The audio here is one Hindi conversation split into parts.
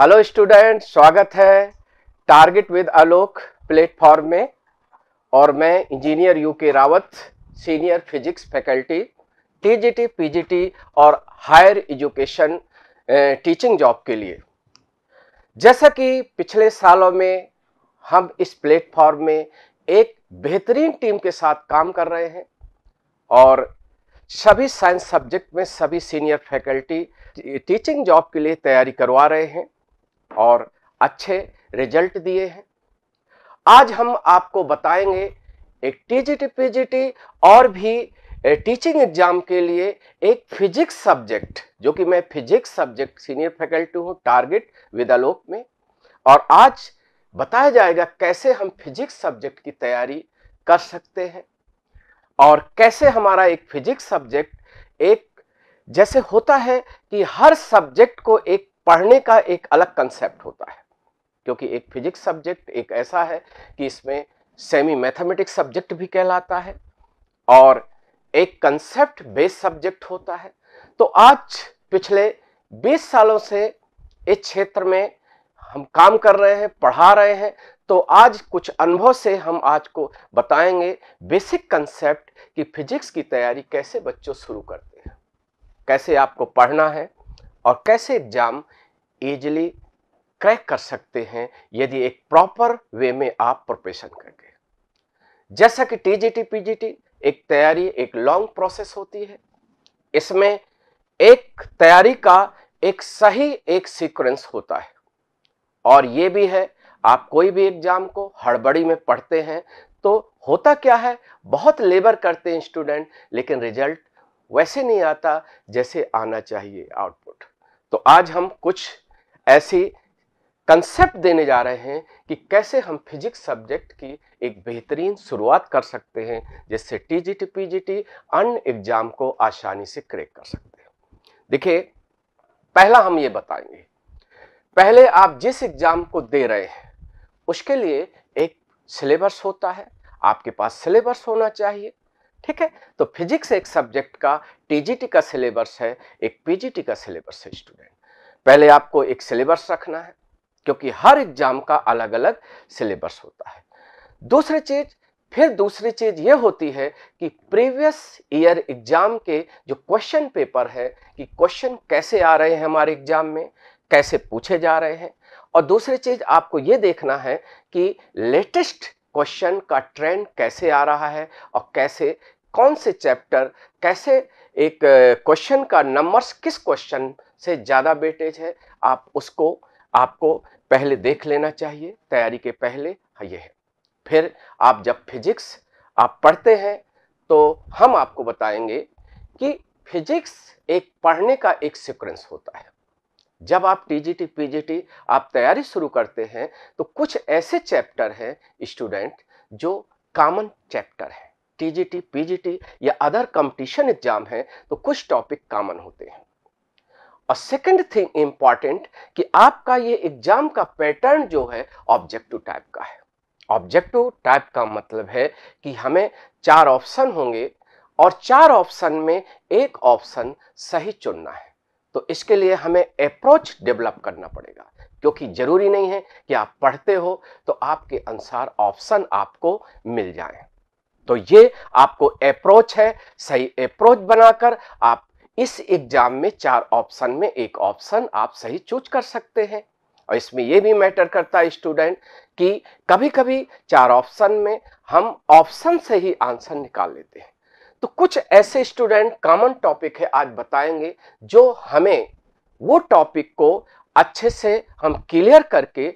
हेलो स्टूडेंट स्वागत है टारगेट विद आलोक प्लेटफॉर्म में और मैं engineer U K Rawat senior physics faculty TGT PGT और हायर एजुकेशन टीचिंग जॉब के लिए जैसा कि पिछले सालों में हम इस प्लेटफॉर्म में एक बेहतरीन टीम के साथ काम कर रहे हैं और सभी साइंस सब्जेक्ट में सभी सीनियर फैकल्टी टीचिंग जॉब के लिए तैयारी करवा रहे हैं और अच्छे रिजल्ट दिए हैं आज हम आपको बताएंगे एक टीजीटी पीजीटी और भी टीचिंग एग्जाम के लिए एक फिजिक्स सब्जेक्ट जो कि मैं फिजिक्स सब्जेक्ट सीनियर फैकल्टी हूं टारगेट विदालोक में और आज बताया जाएगा कैसे हम फिजिक्स सब्जेक्ट की तैयारी कर सकते हैं और कैसे हमारा एक फिजिक्स सब्जेक्ट एक जैसे होता है कि हर सब्जेक्ट को एक पढ़ने का एक अलग कंसेप्ट होता है क्योंकि एक फिजिक्स सब्जेक्ट एक ऐसा है कि इसमें सेमी मैथमेटिक्स सब्जेक्ट भी कहलाता है और एक कंसेप्ट बेस्ड सब्जेक्ट होता है तो आज पिछले 20 सालों से इस क्षेत्र में हम काम कर रहे हैं पढ़ा रहे हैं तो आज कुछ अनुभव से हम आज को बताएंगे बेसिक कंसेप्ट कि फिजिक्स की तैयारी कैसे बच्चों शुरू करते हैं कैसे आपको पढ़ना है और कैसे एग्ज़ाम ईजिली क्रैक कर सकते हैं यदि एक प्रॉपर वे में आप प्रिपरेशन करके जैसा कि टीजीटी पीजीटी एक तैयारी एक लॉन्ग प्रोसेस होती है इसमें एक तैयारी का एक सही एक सीक्वेंस होता है और ये भी है आप कोई भी एग्जाम को हड़बड़ी में पढ़ते हैं तो होता क्या है बहुत लेबर करते हैं स्टूडेंट लेकिन रिजल्ट वैसे नहीं आता जैसे आना चाहिए आउटपुट तो आज हम कुछ ऐसी कंसेप्ट देने जा रहे हैं कि कैसे हम फिजिक्स सब्जेक्ट की एक बेहतरीन शुरुआत कर सकते हैं जिससे T G T P G T अन्य एग्जाम को आसानी से क्रैक कर सकते हैं देखिए पहला हम ये बताएंगे पहले आप जिस एग्जाम को दे रहे हैं उसके लिए एक सिलेबस होता है आपके पास सिलेबस होना चाहिए ठीक है तो फिजिक्स एक सब्जेक्ट का टीजीटी का सिलेबस है एक पीजीटी का सिलेबस है स्टूडेंट पहले आपको एक सिलेबस रखना है क्योंकि हर एग्जाम का अलग अलग सिलेबस होता है दूसरी चीज फिर दूसरी चीज ये होती है कि प्रीवियस ईयर एग्जाम के जो क्वेश्चन पेपर है कि क्वेश्चन कैसे आ रहे हैं हमारे एग्जाम में कैसे पूछे जा रहे हैं और दूसरी चीज आपको ये देखना है कि लेटेस्ट क्वेश्चन का ट्रेंड कैसे आ रहा है और कैसे कौन से चैप्टर कैसे एक क्वेश्चन का नंबर्स किस क्वेश्चन से ज़्यादा वेटेज है आप उसको आपको पहले देख लेना चाहिए तैयारी के पहले ये है फिर आप जब फिजिक्स आप पढ़ते हैं तो हम आपको बताएंगे कि फिजिक्स एक पढ़ने का एक सिक्वेंस होता है जब आप टीजीटी पीजीटी आप तैयारी शुरू करते हैं तो कुछ ऐसे चैप्टर हैं स्टूडेंट जो कॉमन चैप्टर है टीजीटी पीजीटी या अदर कंपटीशन एग्जाम है तो कुछ टॉपिक कॉमन होते हैं और सेकंड थिंग इंपॉर्टेंट कि आपका ये एग्जाम का पैटर्न जो है ऑब्जेक्टिव टाइप का है ऑब्जेक्टिव टाइप का मतलब है कि हमें चार ऑप्शन होंगे और चार ऑप्शन में एक ऑप्शन सही चुनना है तो इसके लिए हमें अप्रोच डेवलप करना पड़ेगा क्योंकि ज़रूरी नहीं है कि आप पढ़ते हो तो आपके अनुसार ऑप्शन आपको मिल जाए तो ये आपको अप्रोच है सही अप्रोच बनाकर आप इस एग्जाम में चार ऑप्शन में एक ऑप्शन आप सही चूज कर सकते हैं और इसमें यह भी मैटर करता है स्टूडेंट कि कभी कभी चार ऑप्शन में हम ऑप्शन से ही आंसर निकाल लेते हैं तो कुछ ऐसे स्टूडेंट कॉमन टॉपिक है आज बताएंगे जो हमें वो टॉपिक को अच्छे से हम क्लियर करके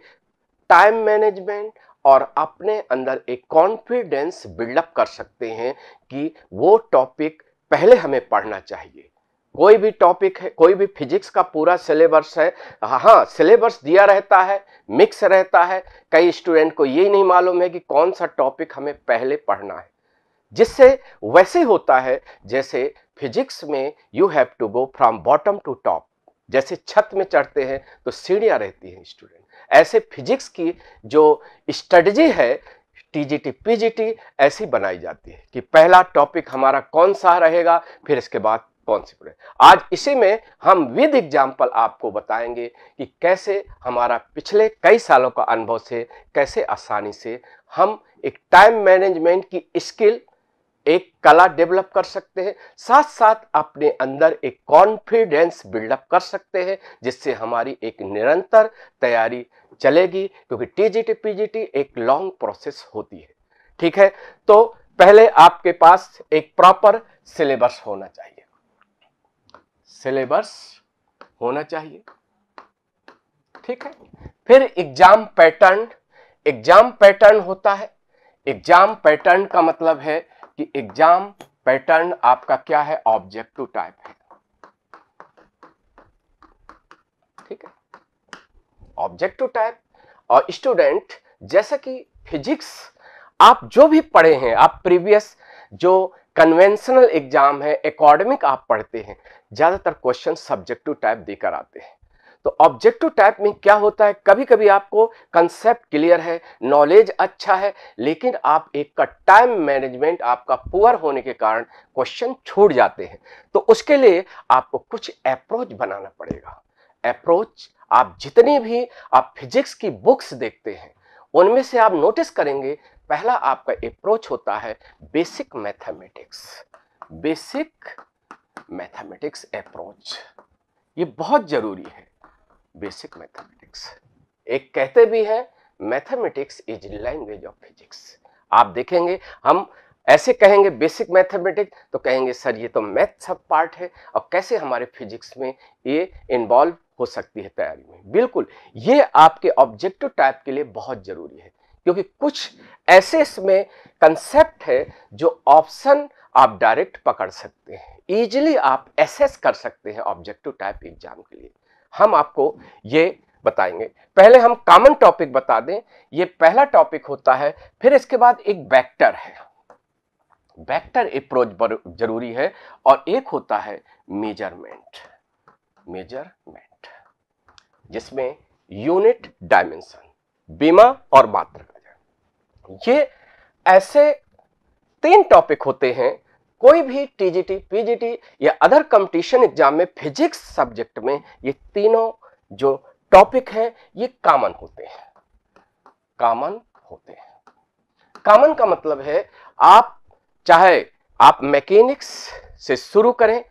टाइम मैनेजमेंट और अपने अंदर एक कॉन्फिडेंस बिल्डअप कर सकते हैं कि वो टॉपिक पहले हमें पढ़ना चाहिए कोई भी टॉपिक है कोई भी फिजिक्स का पूरा सिलेबस है हाँ सिलेबस दिया रहता है मिक्स रहता है कई स्टूडेंट को ये नहीं मालूम है कि कौन सा टॉपिक हमें पहले पढ़ना है जिससे वैसे होता है जैसे फिजिक्स में you have to go from bottom to top जैसे छत में चढ़ते हैं तो सीढ़ियाँ रहती हैं स्टूडेंट ऐसे फिजिक्स की जो स्ट्रेटजी है टीजीटी पीजीटी ऐसी बनाई जाती है कि पहला टॉपिक हमारा कौन सा रहेगा फिर इसके बाद कौन सी पढ़े आज इसी में हम विद एग्जाम्पल आपको बताएंगे कि कैसे हमारा पिछले कई सालों का अनुभव से कैसे आसानी से हम एक टाइम मैनेजमेंट की स्किल एक कला डेवलप कर सकते हैं साथ साथ अपने अंदर एक कॉन्फिडेंस बिल्डअप कर सकते हैं जिससे हमारी एक निरंतर तैयारी चलेगी क्योंकि टीजीटी पीजीटी एक लॉन्ग प्रोसेस होती है ठीक है तो पहले आपके पास एक प्रॉपर सिलेबस होना चाहिए सिलेबस होना चाहिए ठीक है फिर एग्जाम पैटर्न एग्जाम पैटर्न होता है एग्जाम पैटर्न का मतलब है कि एग्जाम पैटर्न आपका क्या है ऑब्जेक्टिव टाइप है ठीक है ऑब्जेक्टिव टाइप और स्टूडेंट जैसे कि फिजिक्स आप जो भी पढ़े हैं आप प्रीवियस जो कन्वेंशनल एग्जाम है अकॉर्डमिक आप पढ़ते हैं ज़्यादातर क्वेश्चन सब्जेक्टिव टाइप देकर आते हैं तो ऑब्जेक्टिव टाइप में क्या होता है कभी कभी आपको कंसेप्ट क्लियर है नॉलेज अच्छा है लेकिन आप एक का टाइम मैनेजमेंट आपका पुअर होने के कारण क्वेश्चन छूट जाते हैं तो उसके लिए आपको कुछ अप्रोच बनाना पड़ेगा अप्रोच आप जितनी भी आप फिजिक्स की बुक्स देखते हैं उनमें से आप नोटिस करेंगे पहला आपका अप्रोच होता है basic mathematics basic mathematics approach ये बहुत ज़रूरी है बेसिक मैथमेटिक्स एक कहते भी है mathematics is language of physics आप देखेंगे हम ऐसे कहेंगे बेसिक मैथमेटिक्स तो कहेंगे सर ये तो मैथ सब पार्ट है और कैसे हमारे फिजिक्स में ये इन्वॉल्व हो सकती है तैयारी में बिल्कुल ये आपके ऑब्जेक्टिव टाइप के लिए बहुत ज़रूरी है क्योंकि कुछ ऐसे इसमें कंसेप्ट है जो ऑप्शन आप डायरेक्ट पकड़ सकते हैं इजीली आप एसेस कर सकते हैं ऑब्जेक्टिव टाइप एग्जाम के लिए हम आपको ये बताएंगे पहले हम कॉमन टॉपिक बता दें ये पहला टॉपिक होता है फिर इसके बाद एक बैक्टर है बैक्टर अप्रोच जरूरी है और एक होता है मेजरमेंट मेजरमेंट जिसमें यूनिट डायमेंशन बीमा और मात्र ये ऐसे तीन टॉपिक होते हैं कोई भी टीजीटी पीजीटी या अदर कंपटीशन एग्जाम में फिजिक्स सब्जेक्ट में ये तीनों जो टॉपिक है ये कॉमन होते हैं कॉमन होते हैं कॉमन का मतलब है आप चाहे आप मैकेनिक्स से शुरू करें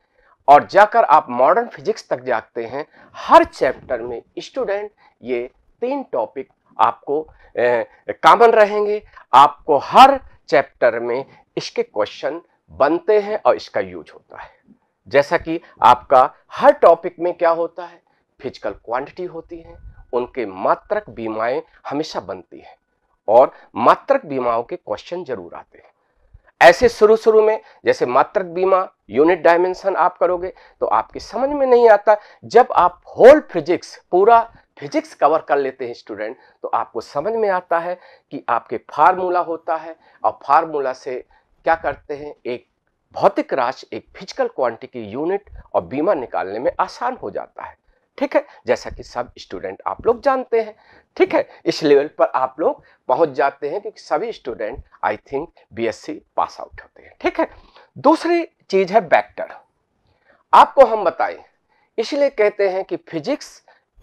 और जाकर आप मॉडर्न फिजिक्स तक जाते हैं हर चैप्टर में स्टूडेंट ये तीन टॉपिक आपको कॉमन रहेंगे आपको हर चैप्टर में इसके क्वेश्चन बनते हैं और इसका यूज होता है जैसा कि आपका हर टॉपिक में क्या होता है फिजिकल क्वांटिटी होती है उनके मात्रक बीमाएं हमेशा बनती हैं और मात्रक बीमाओं के क्वेश्चन जरूर आते हैं ऐसे शुरू शुरू में जैसे मात्रक बीमा यूनिट डायमेंशन आप करोगे तो आपकी समझ में नहीं आता जब आप होल फिजिक्स पूरा फिजिक्स कवर कर लेते हैं स्टूडेंट तो आपको समझ में आता है कि आपके फार्मूला होता है और फार्मूला से क्या करते हैं एक भौतिक राशि एक फिजिकल क्वांटिटी यूनिट और बीमा निकालने में आसान हो जाता है ठीक है जैसा कि सब स्टूडेंट आप लोग जानते हैं ठीक है इस लेवल पर आप लोग पहुंच जाते हैं क्योंकि सभी student I think BSc pass out होते हैं ठीक है दूसरी चीज है बैक्टर आपको हम बताएं इसलिए कहते हैं कि फिजिक्स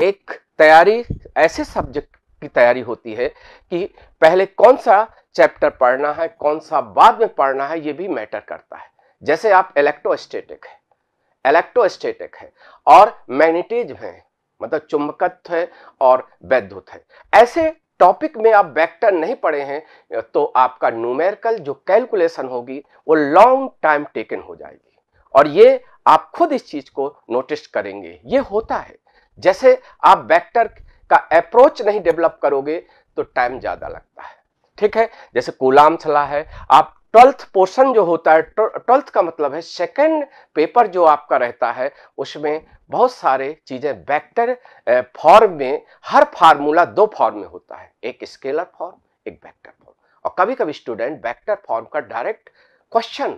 एक तैयारी ऐसे सब्जेक्ट की तैयारी होती है कि पहले कौन सा चैप्टर पढ़ना है कौन सा बाद में पढ़ना है ये भी मैटर करता है जैसे आप इलेक्ट्रोस्टेटिक है इलेक्ट्रोस्टेटिक है और मैग्नेटिज्म है मतलब चुंबकत्व है और वैद्युत है ऐसे टॉपिक में आप वेक्टर नहीं पढ़े हैं तो आपका न्यूमेरिकल जो कैलकुलेशन होगी वो लॉन्ग टाइम टेकन हो जाएगी और ये आप खुद इस चीज को नोटिस करेंगे ये होता है जैसे आप वेक्टर का अप्रोच नहीं डेवलप करोगे तो टाइम ज़्यादा लगता है ठीक है जैसे कोलाम छला है आप ट्वेल्थ पोर्शन जो होता है ट्वेल्थ का मतलब है सेकेंड पेपर जो आपका रहता है उसमें बहुत सारे चीज़ें वेक्टर फॉर्म में हर फार्मूला दो फॉर्म में होता है एक स्केलर फॉर्म एक वेक्टर फॉर्म और कभी कभी स्टूडेंट वेक्टर फॉर्म का डायरेक्ट क्वेश्चन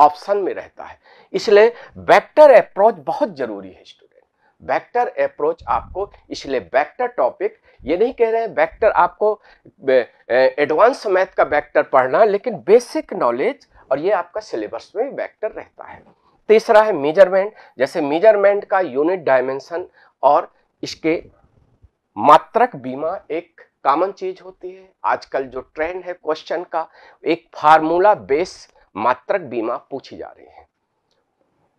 ऑप्शन में रहता है इसलिए वेक्टर अप्रोच बहुत ज़रूरी है स्टूडेंट वेक्टर अप्रोच आपको इसलिए वेक्टर टॉपिक ये नहीं कह रहे हैं वेक्टर आपको एडवांस मैथ का वेक्टर पढ़ना लेकिन बेसिक नॉलेज और ये आपका सिलेबस में वेक्टर रहता है तीसरा है मेजरमेंट जैसे मेजरमेंट का यूनिट डायमेंशन और इसके मात्रक बीमा एक कॉमन चीज होती है आजकल जो ट्रेंड है क्वेश्चन का एक फार्मूला बेस मात्रक बीमा पूछी जा रही है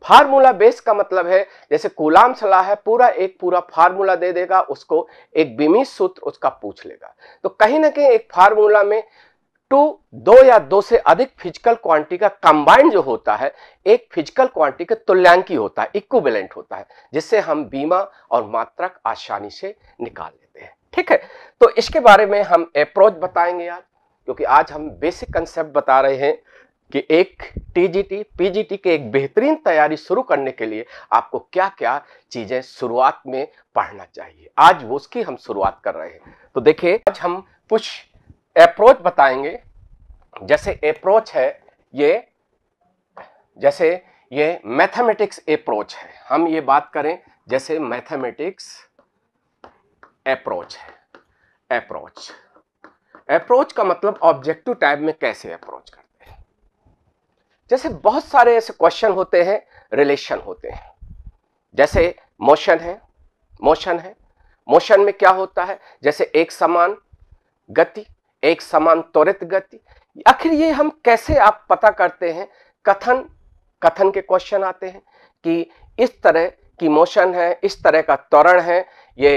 फार्मूला बेस का मतलब है जैसे कुलाम सलाह है पूरा एक पूरा फार्मूला दे देगा उसको एक बीमी सूत्र उसका पूछ लेगा तो कहीं ना कहीं एक फार्मूला में टू दो या दो से अधिक फिजिकल क्वांटिटी का कंबाइन जो होता है एक फिजिकल क्वांटिटी का तुल्यांकी होता है इक्वेलेंट होता है जिससे हम बीमा और मात्रक आसानी से निकाल लेते हैं ठीक है तो इसके बारे में हम अप्रोच बताएंगे यार क्योंकि आज हम बेसिक कंसेप्ट बता रहे हैं कि एक टीजीटी पीजीटी के एक बेहतरीन तैयारी शुरू करने के लिए आपको क्या क्या चीज़ें शुरुआत में पढ़ना चाहिए आज वो उसकी हम शुरुआत कर रहे हैं तो देखिए आज हम कुछ अप्रोच बताएंगे जैसे अप्रोच है ये जैसे ये मैथमेटिक्स अप्रोच है हम ये बात करें जैसे मैथमेटिक्स अप्रोच है अप्रोच अप्रोच का मतलब ऑब्जेक्टिव टाइप में कैसे अप्रोच करें जैसे बहुत सारे ऐसे क्वेश्चन होते हैं रिलेशन होते हैं जैसे मोशन है मोशन है मोशन में क्या होता है जैसे एक समान गति एक समान त्वरित गति आखिर ये हम कैसे आप पता करते हैं कथन कथन के क्वेश्चन आते हैं कि इस तरह की मोशन है इस तरह का त्वरण है ये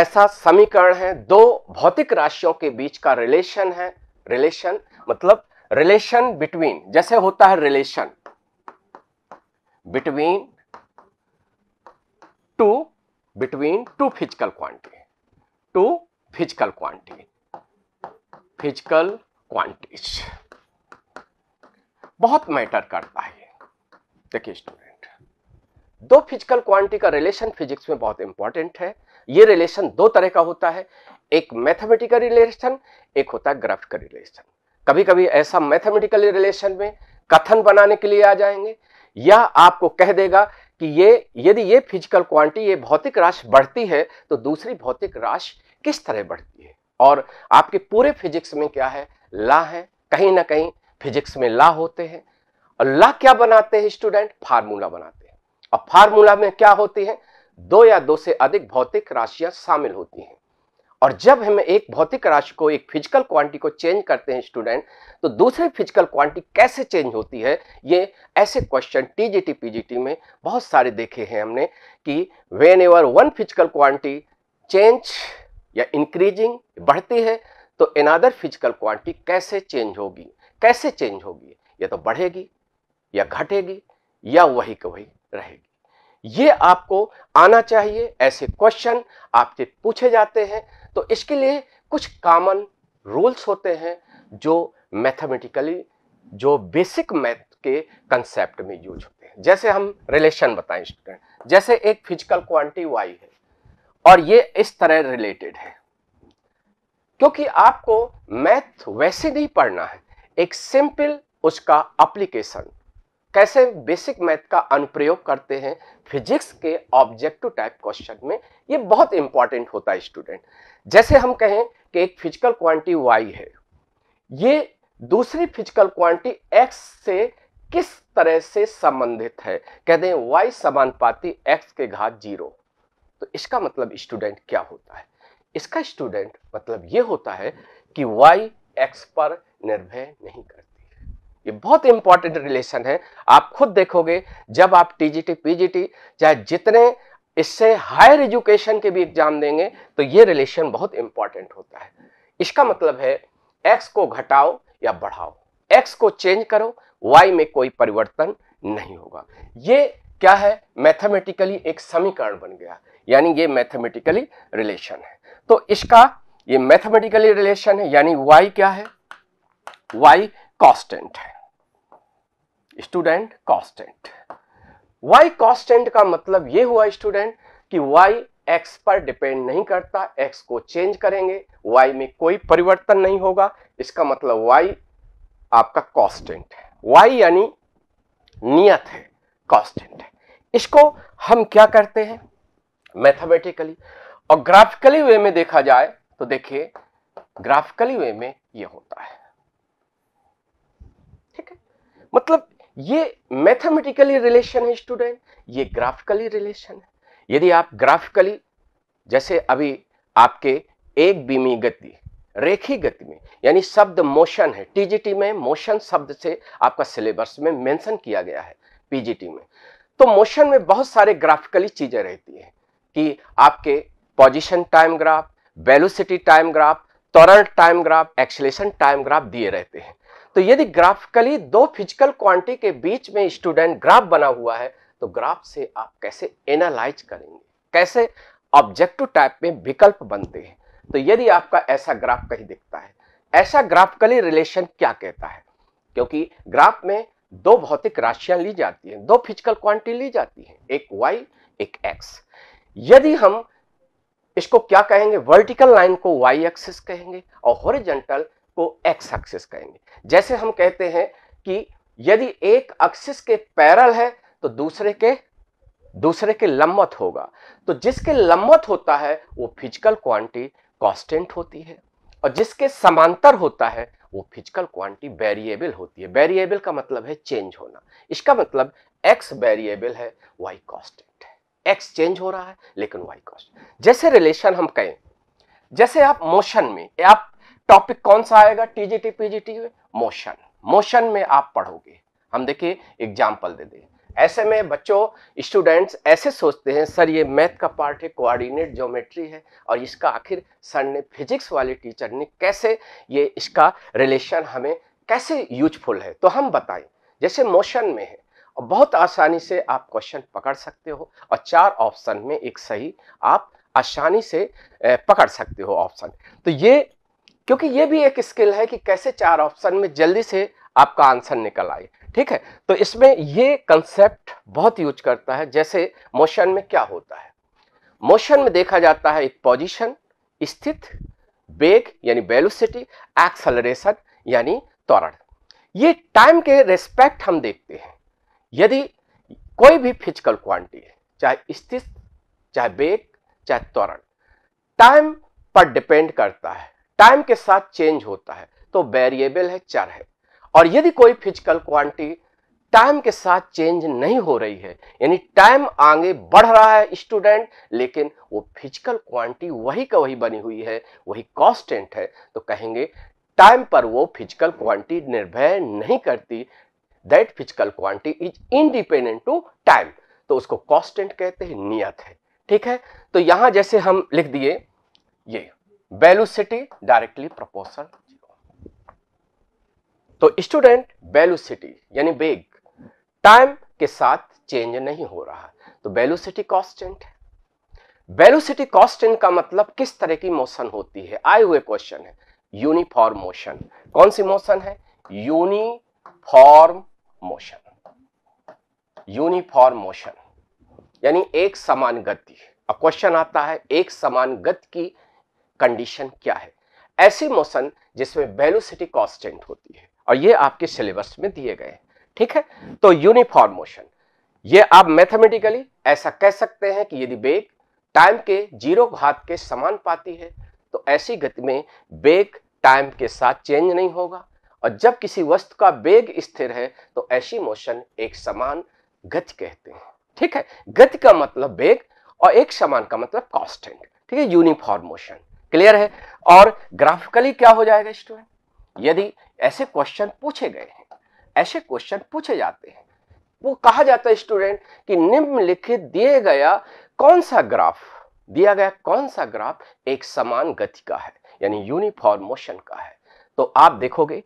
ऐसा समीकरण है दो भौतिक राशियों के बीच का रिलेशन है रिलेशन मतलब रिलेशन बिटवीन जैसे होता है relation between two between two physical quantity two physical quantity physical quantities बहुत मैटर करता है देखिए स्टूडेंट दो फिजिकल क्वांटिटी का रिलेशन फिजिक्स में बहुत इंपॉर्टेंट है ये रिलेशन दो तरह का होता है एक मैथमेटिकल रिलेशन एक होता है ग्राफिकल रिलेशन कभी कभी ऐसा मैथमेटिकल रिलेशन में कथन बनाने के लिए आ जाएंगे या आपको कह देगा कि ये यदि ये फिजिकल क्वांटिटी ये भौतिक राशि बढ़ती है तो दूसरी भौतिक राशि किस तरह बढ़ती है और आपके पूरे फिजिक्स में क्या है ला है कहीं ना कहीं फिजिक्स में ला होते हैं और ला क्या बनाते हैं स्टूडेंट फार्मूला बनाते हैं और फार्मूला में क्या होती है दो या दो से अधिक भौतिक राशियां शामिल होती हैं और जब हम एक भौतिक राशि को एक फिजिकल क्वांटिटी को चेंज करते हैं स्टूडेंट तो दूसरी फिजिकल क्वांटिटी कैसे चेंज होती है ये ऐसे क्वेश्चन टीजीटी पीजीटी में बहुत सारे देखे हैं हमने कि whenever one physical quantity change या इंक्रीजिंग बढ़ती है तो एनादर फिजिकल क्वांटिटी कैसे चेंज होगी कैसे चेंज होगी या तो बढ़ेगी या घटेगी या वही का वही रहेगी ये आपको आना चाहिए ऐसे क्वेश्चन आपसे पूछे जाते हैं तो इसके लिए कुछ कॉमन रूल्स होते हैं जो मैथमेटिकली जो बेसिक मैथ के कंसेप्ट में यूज होते हैं जैसे हम रिलेशन बताएं स्टूडेंट जैसे एक फिजिकल क्वांटिटी वाई है और ये इस तरह रिलेटेड है क्योंकि आपको मैथ वैसे नहीं पढ़ना है एक सिंपल उसका अप्लीकेशन कैसे बेसिक मैथ का अनुप्रयोग करते हैं फिजिक्स के ऑब्जेक्टिव टाइप क्वेश्चन में ये बहुत इंपॉर्टेंट होता है स्टूडेंट जैसे हम कहें कि एक फिजिकल क्वांटिटी वाई है ये दूसरी फिजिकल क्वांटिटी एक्स से किस तरह से संबंधित है कहते हैं वाई समानुपाती एक्स के घात जीरो तो इसका मतलब स्टूडेंट क्या होता है इसका स्टूडेंट मतलब ये होता है कि वाई एक्स पर निर्भय नहीं करता ये बहुत इंपॉर्टेंट रिलेशन है आप खुद देखोगे जब आप टीजीटी पीजीटी चाहे जितने इससे हायर एजुकेशन के भी एग्जाम देंगे तो ये रिलेशन बहुत इंपॉर्टेंट होता है इसका मतलब है एक्स को घटाओ या बढ़ाओ एक्स को चेंज करो वाई में कोई परिवर्तन नहीं होगा ये क्या है मैथमेटिकली एक समीकरण बन गया यानी ये मैथमेटिकली रिलेशन है तो इसका ये मैथमेटिकली रिलेशन है यानी वाई क्या है वाई कॉन्स्टेंट है स्टूडेंट कॉस्टेंट वाई कॉस्टेंट का मतलब ये हुआ स्टूडेंट कि वाई एक्स पर डिपेंड नहीं करता एक्स को चेंज करेंगे वाई में कोई परिवर्तन नहीं होगा इसका मतलब वाई आपका कॉस्टेंट है वाई यानी नियत है कॉस्टेंट है इसको हम क्या करते हैं मैथमेटिकली और ग्राफिकली वे में देखा जाए तो देखिए ग्राफिकली वे में ये होता है ठीक है मतलब ये मैथमेटिकली रिलेशन है स्टूडेंट ये ग्राफिकली रिलेशन है यदि आप ग्राफिकली जैसे अभी आपके एक बीमी गति रेखी गति में यानी शब्द मोशन है टीजीटी में मोशन शब्द से आपका सिलेबस में मेंशन किया गया है पीजीटी में तो मोशन में बहुत सारे ग्राफिकली चीजें रहती है कि आपके position time graph velocity time graph time graph acceleration time graph दिए रहते हैं तो यदि ग्राफिकली दो फिजिकल क्वांटिटी के बीच में स्टूडेंट ग्राफ बना हुआ है तो ग्राफ से आप कैसे एनालाइज करेंगे कैसे ऑब्जेक्टिव टाइप में विकल्प बनते हैं तो यदि आपका ऐसा ग्राफ कहीं दिखता है ऐसा ग्राफिकली रिलेशन क्या कहता है क्योंकि ग्राफ में दो भौतिक राशियां ली जाती हैं दो फिजिकल क्वांटिटी ली जाती हैं एक वाई एक एक्स यदि हम इसको क्या कहेंगे वर्टिकल लाइन को वाई एक्सिस कहेंगे और हॉरिजेंटल को एक्स एक्सिस कहेंगे जैसे हम कहते हैं कि यदि एक एक्सिस के पैरल है तो दूसरे के दूसरे के लंबत होगा तो जिसके लंबत होता है वो फिजिकल क्वांटिटी कांस्टेंट होती है और जिसके समांतर होता है वो फिजिकल क्वांटिटी वेरिएबल होती है वेरिएबल का मतलब है चेंज होना इसका मतलब एक्स वेरिएबल है वाई कांस्टेंट है एक्स चेंज हो रहा है लेकिन वाई कांस्टेंट जैसे रिलेशन हम कहें जैसे आप मोशन में आप टॉपिक कौन सा आएगा टीजीटी पीजीटी में मोशन मोशन में आप पढ़ोगे हम देखिए एग्जाम्पल दे दें ऐसे में बच्चों स्टूडेंट्स ऐसे सोचते हैं सर ये मैथ का पार्ट है कोऑर्डिनेट ज्योमेट्री है और इसका आखिर सर ने फिजिक्स वाले टीचर ने कैसे ये इसका रिलेशन हमें कैसे यूजफुल है तो हम बताएं जैसे मोशन में है और बहुत आसानी से आप क्वेश्चन पकड़ सकते हो और चार ऑप्शन में एक सही आप आसानी से पकड़ सकते हो ऑप्शन तो ये क्योंकि ये भी एक स्किल है कि कैसे चार ऑप्शन में जल्दी से आपका आंसर निकल आए ठीक है तो इसमें ये कंसेप्ट बहुत यूज करता है जैसे मोशन में क्या होता है मोशन में देखा जाता है एक पोजिशन स्थित बेग यानी वेलोसिटी एक्सलरेशन यानी त्वरण ये टाइम के रेस्पेक्ट हम देखते हैं यदि कोई भी फिजिकल क्वांटिटी है चाहे स्थित चाहे बेग चाहे त्वरण टाइम पर डिपेंड करता है टाइम के साथ चेंज होता है तो वेरिएबल है चर है और यदि कोई फिजिकल क्वांटिटी टाइम के साथ चेंज नहीं हो रही है यानी टाइम आगे बढ़ रहा है स्टूडेंट लेकिन वो फिजिकल क्वांटिटी वही का वही बनी हुई है वही कॉन्स्टेंट है तो कहेंगे टाइम पर वो फिजिकल क्वांटिटी निर्भर नहीं करती that physical quantity is independent to time तो उसको कॉन्स्टेंट कहते हैं नियत है ठीक है तो यहां जैसे हम लिख दिए ये वेलोसिटी डायरेक्टली प्रोपोर्शनल तो स्टूडेंट वेलोसिटी यानी वेग टाइम के साथ चेंज नहीं हो रहा तो वेलोसिटी कॉन्स्टेंट है वेलोसिटी कॉन्स्टेंट का मतलब किस तरह की मोशन होती है आए हुए क्वेश्चन है यूनिफॉर्म मोशन कौन सी मोशन है यूनिफॉर्म मोशन यूनिफॉर्म मोशन यानी एक समान गति अब क्वेश्चन आता है एक समान गति की कंडीशन क्या है ऐसे मोशन जिसमें वेलोसिटी कॉन्स्टेंट होती है और ये आपके सिलेबस में दिए गए हैं ठीक है तो यूनिफॉर्म मोशन ये आप मैथमेटिकली ऐसा कह सकते हैं कि यदि बेग टाइम के जीरो घात के समान पाती है तो ऐसी गति में बेग टाइम के साथ चेंज नहीं होगा और जब किसी वस्तु का बेग स्थिर है तो ऐसी मोशन एक समान गति कहते हैं ठीक है गति का मतलब बेग और एक समान का मतलब कॉन्स्टेंट ठीक है यूनिफॉर्म मोशन क्लियर है और ग्राफिकली क्या हो जाएगा स्टूडेंट यदि ऐसे क्वेश्चन पूछे गए हैं ऐसे क्वेश्चन पूछे जाते हैं वो कहा जाता है स्टूडेंट कि निम्नलिखित दिए गया कौन सा ग्राफ दिया गया कौन सा ग्राफ एक समान गति का है यानी यूनिफॉर्म मोशन का है तो आप देखोगे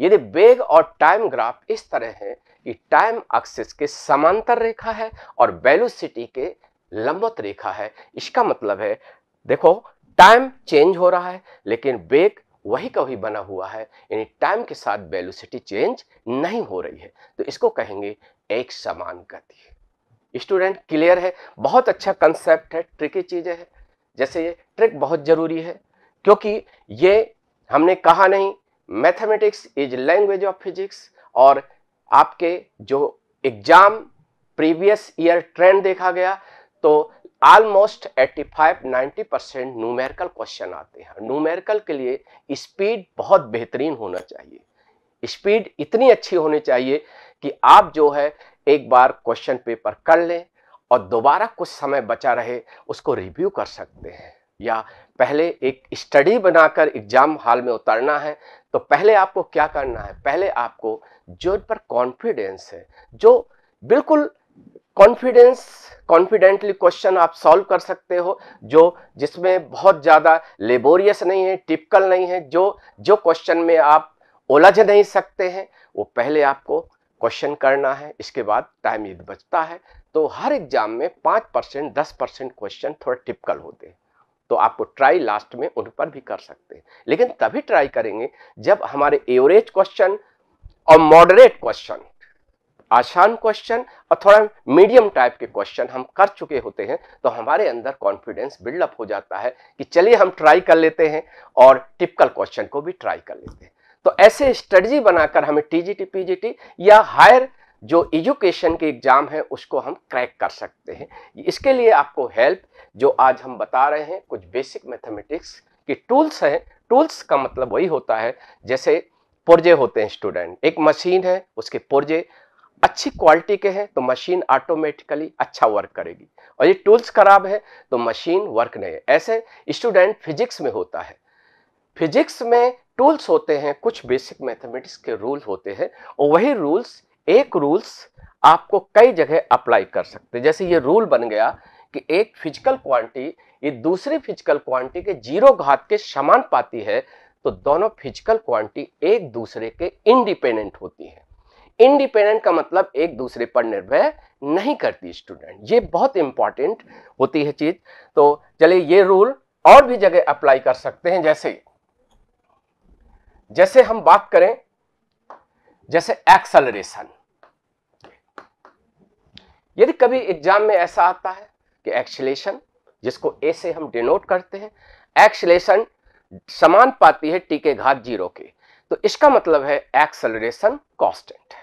यदि वेग और टाइम ग्राफ इस तरह है कि टाइम एक्सिस के समांतर रेखा है और वेलोसिटी के लंबवत रेखा है इसका मतलब है देखो टाइम चेंज हो रहा है लेकिन बेक वही का वही बना हुआ है यानी टाइम के साथ वेलोसिटी चेंज नहीं हो रही है तो इसको कहेंगे एक समान गति स्टूडेंट क्लियर है बहुत अच्छा कंसेप्ट है ट्रिकी चीज़ें हैं जैसे ये ट्रिक बहुत ज़रूरी है क्योंकि ये हमने कहा नहीं mathematics is language of physics और आपके जो एग्ज़ाम प्रीवियस ईयर ट्रेंड देखा गया तो ऑलमोस्ट 85-90 परसेंट न्यूमेरिकल क्वेश्चन आते हैं न्यूमेरिकल के लिए स्पीड बहुत बेहतरीन होना चाहिए स्पीड इतनी अच्छी होनी चाहिए कि आप जो है एक बार क्वेश्चन पेपर कर लें और दोबारा कुछ समय बचा रहे उसको रिव्यू कर सकते हैं या पहले एक स्टडी बनाकर एग्जाम हॉल में उतरना है तो पहले आपको क्या करना है पहले आपको जो पर कॉन्फिडेंस है जो बिल्कुल कॉन्फिडेंस कॉन्फिडेंटली क्वेश्चन आप सॉल्व कर सकते हो जो जिसमें बहुत ज़्यादा लेबोरियस नहीं है टिपिकल नहीं है जो जो क्वेश्चन में आप उलझ नहीं सकते हैं वो पहले आपको क्वेश्चन करना है इसके बाद टाइम यदि बचता है तो हर एग्जाम में पाँच परसेंट दस परसेंट क्वेश्चन थोड़ा टिपिकल होते हैं तो आपको ट्राई लास्ट में उन पर भी कर सकते हैं लेकिन तभी ट्राई करेंगे जब हमारे एवरेज क्वेश्चन और मॉडरेट क्वेश्चन आसान क्वेश्चन और थोड़ा मीडियम टाइप के क्वेश्चन हम कर चुके होते हैं तो हमारे अंदर कॉन्फिडेंस बिल्डअप हो जाता है कि चलिए हम ट्राई कर लेते हैं और टिपिकल क्वेश्चन को भी ट्राई कर लेते हैं तो ऐसे स्ट्रेटजी बनाकर हमें टीजीटी पीजीटी या हायर जो एजुकेशन के एग्ज़ाम है उसको हम क्रैक कर सकते हैं इसके लिए आपको हेल्प जो आज हम बता रहे हैं कुछ बेसिक मैथमेटिक्स के टूल्स हैं टूल्स का मतलब वही होता है जैसे पुर्जे होते हैं स्टूडेंट एक मशीन है उसके पुर्जे अच्छी क्वालिटी के हैं तो मशीन ऑटोमेटिकली अच्छा वर्क करेगी और ये टूल्स खराब है तो मशीन वर्क नहीं है ऐसे स्टूडेंट फिजिक्स में होता है फिजिक्स में टूल्स होते हैं कुछ बेसिक मैथमेटिक्स के रूल होते हैं और वही रूल्स एक रूल्स आपको कई जगह अप्लाई कर सकते हैं जैसे ये रूल बन गया कि एक फिजिकल क्वांटिटी ये दूसरी फिजिकल क्वांटिटी के जीरो घात के समान पाती है तो दोनों फिजिकल क्वांटिटी एक दूसरे के इंडिपेंडेंट होती है इंडिपेंडेंट का मतलब एक दूसरे पर निर्भर नहीं करती स्टूडेंट ये बहुत इंपॉर्टेंट होती है चीज तो चलिए ये रूल और भी जगह अप्लाई कर सकते हैं जैसे जैसे हम बात करें जैसे एक्सलरेशन यदि कभी एग्जाम में ऐसा आता है कि एक्सलेशन जिसको ए से हम डिनोट करते हैं एक्सलेशन समान पाती है टी के घात जीरो के तो इसका मतलब है एक्सलरेशन कॉन्स्टेंट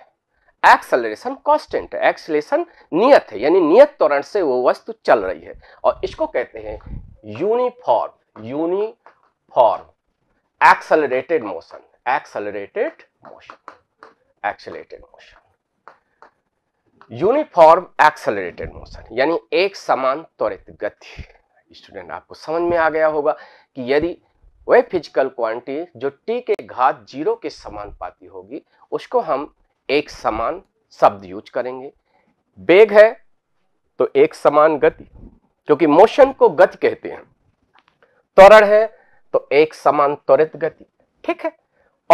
एक्सेलरेशन कॉन्स्टेंट है एक्सलेशन नियत है यानी नियत त्वरण से वो वस्तु चल रही है और इसको कहते हैं uniform uniform accelerated motion accelerated motion accelerated motion uniform accelerated motion यानी एक समान त्वरित गति स्टूडेंट आपको समझ में आ गया होगा कि यदि वह फिजिकल क्वांटिटी जो टी के घात जीरो के समान पाती होगी उसको हम एक समान शब्द यूज करेंगे बेग है तो एक समान गति क्योंकि मोशन को गति कहते हैं त्वरण है तो एक समान त्वरित गति ठीक है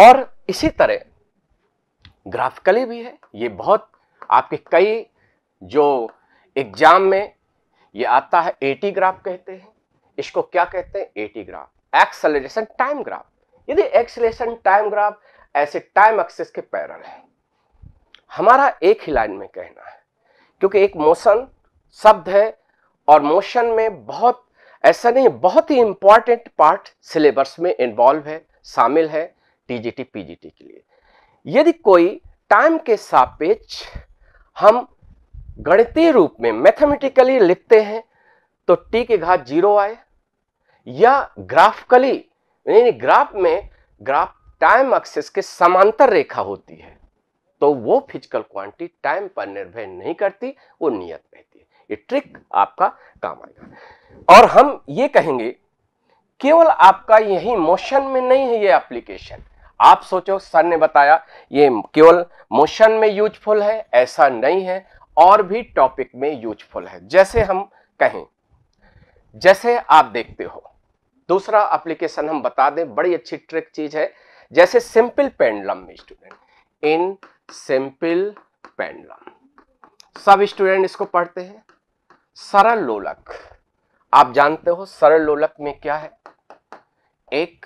और इसी तरह ग्राफिकली भी है ये बहुत आपके कई जो एग्जाम में ये आता है एटी ग्राफ कहते हैं इसको क्या कहते हैं AT graph acceleration time graph यदि एक्सलेशन टाइम ग्राफ ऐसे टाइम एक्सिस के पैरल है हमारा एक ही लाइन में कहना है क्योंकि एक मोशन शब्द है और मोशन में बहुत ऐसा नहीं बहुत ही इंपॉर्टेंट पार्ट सिलेबस में इन्वॉल्व है शामिल है टीजीटी पीजीटी के लिए यदि कोई टाइम के सापेक्ष हम गणितीय रूप में मैथमेटिकली लिखते हैं तो टी के घात जीरो आए या ग्राफिकली यानी ग्राफ में ग्राफ टाइम एक्सिस के समांतर रेखा होती है तो वो फिजिकल क्वांटिटी टाइम पर निर्भर नहीं करती वो नियत रहती है ये ट्रिक आपका काम आएगा और हम ये कहेंगे केवल आपका यही मोशन में नहीं है ये एप्लीकेशन आप सोचो सर ने बताया ये केवल मोशन में यूजफुल है ऐसा नहीं है और भी टॉपिक में यूजफुल है जैसे हम कहें जैसे आप देखते हो दूसरा एप्लीकेशन हम बता दें बड़ी अच्छी ट्रिक चीज है जैसे सिंपल पेंडलम में स्टूडेंट इन सिंपल पेंडुलम सब स्टूडेंट इसको पढ़ते हैं सरल लोलक आप जानते हो सरल लोलक में क्या है एक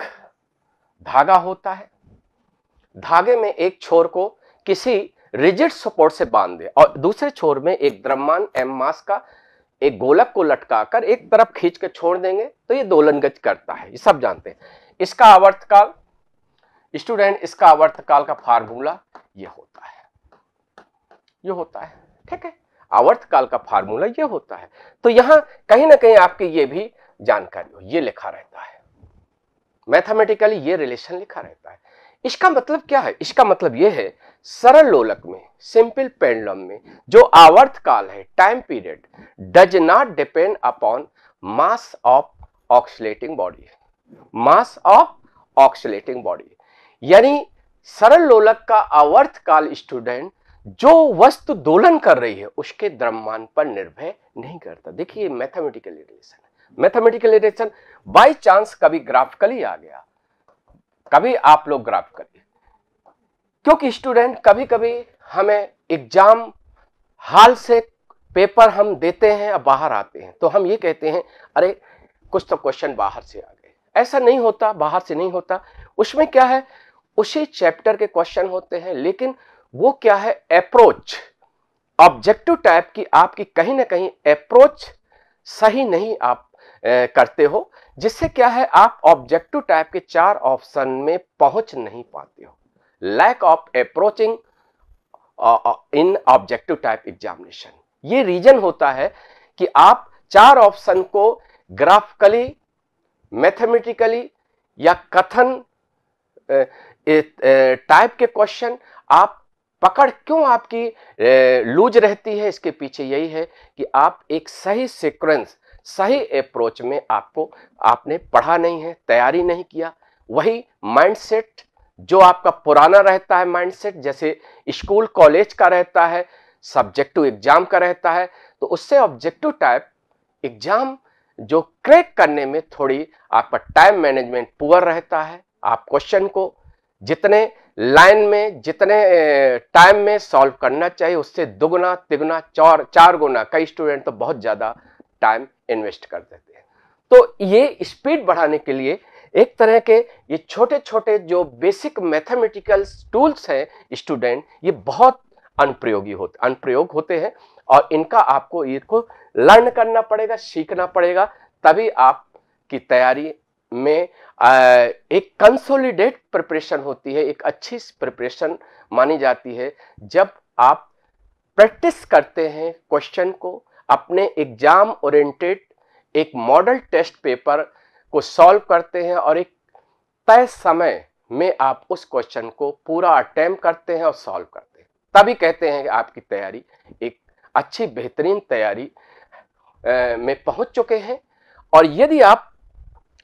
धागा होता है धागे में एक छोर को किसी रिजिड सपोर्ट से बांध दे और दूसरे छोर में एक द्रव्यमान एम मास का एक गोलक को लटकाकर एक तरफ खींच के छोड़ देंगे तो ये दोलन गज करता है ये सब जानते हैं इसका आवर्तकाल स्टूडेंट इसका आवर्तकाल का फार्मूला ये होता है ये होता है ठीक है आवर्त काल का फार्मूला ये होता है तो यहां कहीं ना कहीं आपके ये भी जानकारी हो ये लिखा रहता है मैथमेटिकली ये रिलेशन लिखा रहता है इसका मतलब क्या है इसका मतलब यह है सरल लोलक में सिंपल पेंडुलम में जो आवर्त काल है time period does not depend upon mass of oscillating body mass of oscillating body यानी सरल लोलक का आवर्त काल स्टूडेंट जो वस्तु दोलन कर रही है उसके द्रव्यमान पर निर्भय नहीं करता देखिए mathematical relation mathematical relation by chance कभी ग्राफिकली आ गया कभी आप लोग ग्राफिकली क्योंकि स्टूडेंट कभी कभी हमें एग्जाम हाल से पेपर हम देते हैं और बाहर आते हैं तो हम ये कहते हैं अरे कुछ तो क्वेश्चन बाहर से आ गए ऐसा नहीं होता बाहर से नहीं होता उसमें क्या है उसी चैप्टर के क्वेश्चन होते हैं लेकिन वो क्या है अप्रोच ऑब्जेक्टिव टाइप की आपकी कहीं ना कहीं अप्रोच सही नहीं आप ए, करते हो जिससे क्या है आप ऑब्जेक्टिव टाइप के चार ऑप्शन में पहुंच नहीं पाते हो lack of approaching in objective type examination ये रीजन होता है कि आप चार ऑप्शन को ग्राफिकली मैथमेटिकली या कथन टाइप के क्वेश्चन आप पकड़ क्यों आपकी लूज रहती है इसके पीछे यही है कि आप एक सही सीक्वेंस सही अप्रोच में आपको आपने पढ़ा नहीं है तैयारी नहीं किया वही माइंडसेट जो आपका पुराना रहता है माइंडसेट जैसे स्कूल कॉलेज का रहता है सब्जेक्टिव एग्जाम का रहता है तो उससे ऑब्जेक्टिव टाइप एग्जाम जो क्रैक करने में थोड़ी आपका टाइम मैनेजमेंट पुअर रहता है आप क्वेश्चन को जितने लाइन में जितने टाइम में सॉल्व करना चाहिए उससे दोगुना तिगुना चार चार गुना कई स्टूडेंट तो बहुत ज़्यादा टाइम इन्वेस्ट कर देते हैं तो ये स्पीड बढ़ाने के लिए एक तरह के ये छोटे छोटे जो बेसिक मैथमेटिकल टूल्स हैं स्टूडेंट ये बहुत अनुप्रयोगी होते अनुप्रयोग होते हैं और इनका आपको इनको लर्न करना पड़ेगा सीखना पड़ेगा तभी आपकी तैयारी में एक कंसोलिडेट प्रिपरेशन होती है एक अच्छी प्रिपरेशन मानी जाती है जब आप प्रैक्टिस करते हैं क्वेश्चन को अपने एग्जाम ओरिएंटेड एक मॉडल टेस्ट पेपर को सॉल्व करते हैं और एक तय समय में आप उस क्वेश्चन को पूरा अटैम्प करते हैं और सॉल्व करते हैं तभी कहते हैं कि आपकी तैयारी एक अच्छी बेहतरीन तैयारी में पहुंच चुके हैं और यदि आप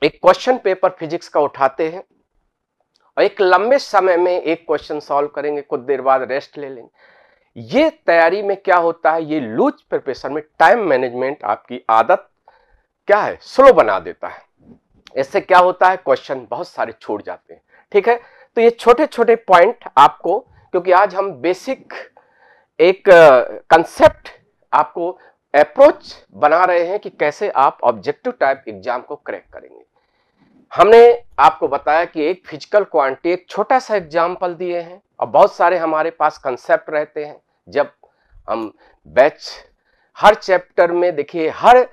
एक क्वेश्चन पेपर फिजिक्स का उठाते हैं और एक लंबे समय में एक क्वेश्चन सॉल्व करेंगे कुछ देर बाद रेस्ट ले लेंगे ये तैयारी में क्या होता है ये लूज प्रिपरेशन में टाइम मैनेजमेंट आपकी आदत क्या है स्लो बना देता है इससे क्या होता है क्वेश्चन बहुत सारे छूट जाते हैं ठीक है तो ये छोटे छोटे पॉइंट आपको क्योंकि आज हम बेसिक एक कंसेप्ट आपको अप्रोच बना रहे हैं कि कैसे आप ऑब्जेक्टिव टाइप एग्जाम को क्रैक करेंगे हमने आपको बताया कि एक फिजिकल क्वांटिटी एक छोटा सा एग्जाम्पल दिए हैं और बहुत सारे हमारे पास कंसेप्ट रहते हैं जब हम बैच हर चैप्टर में देखिए हर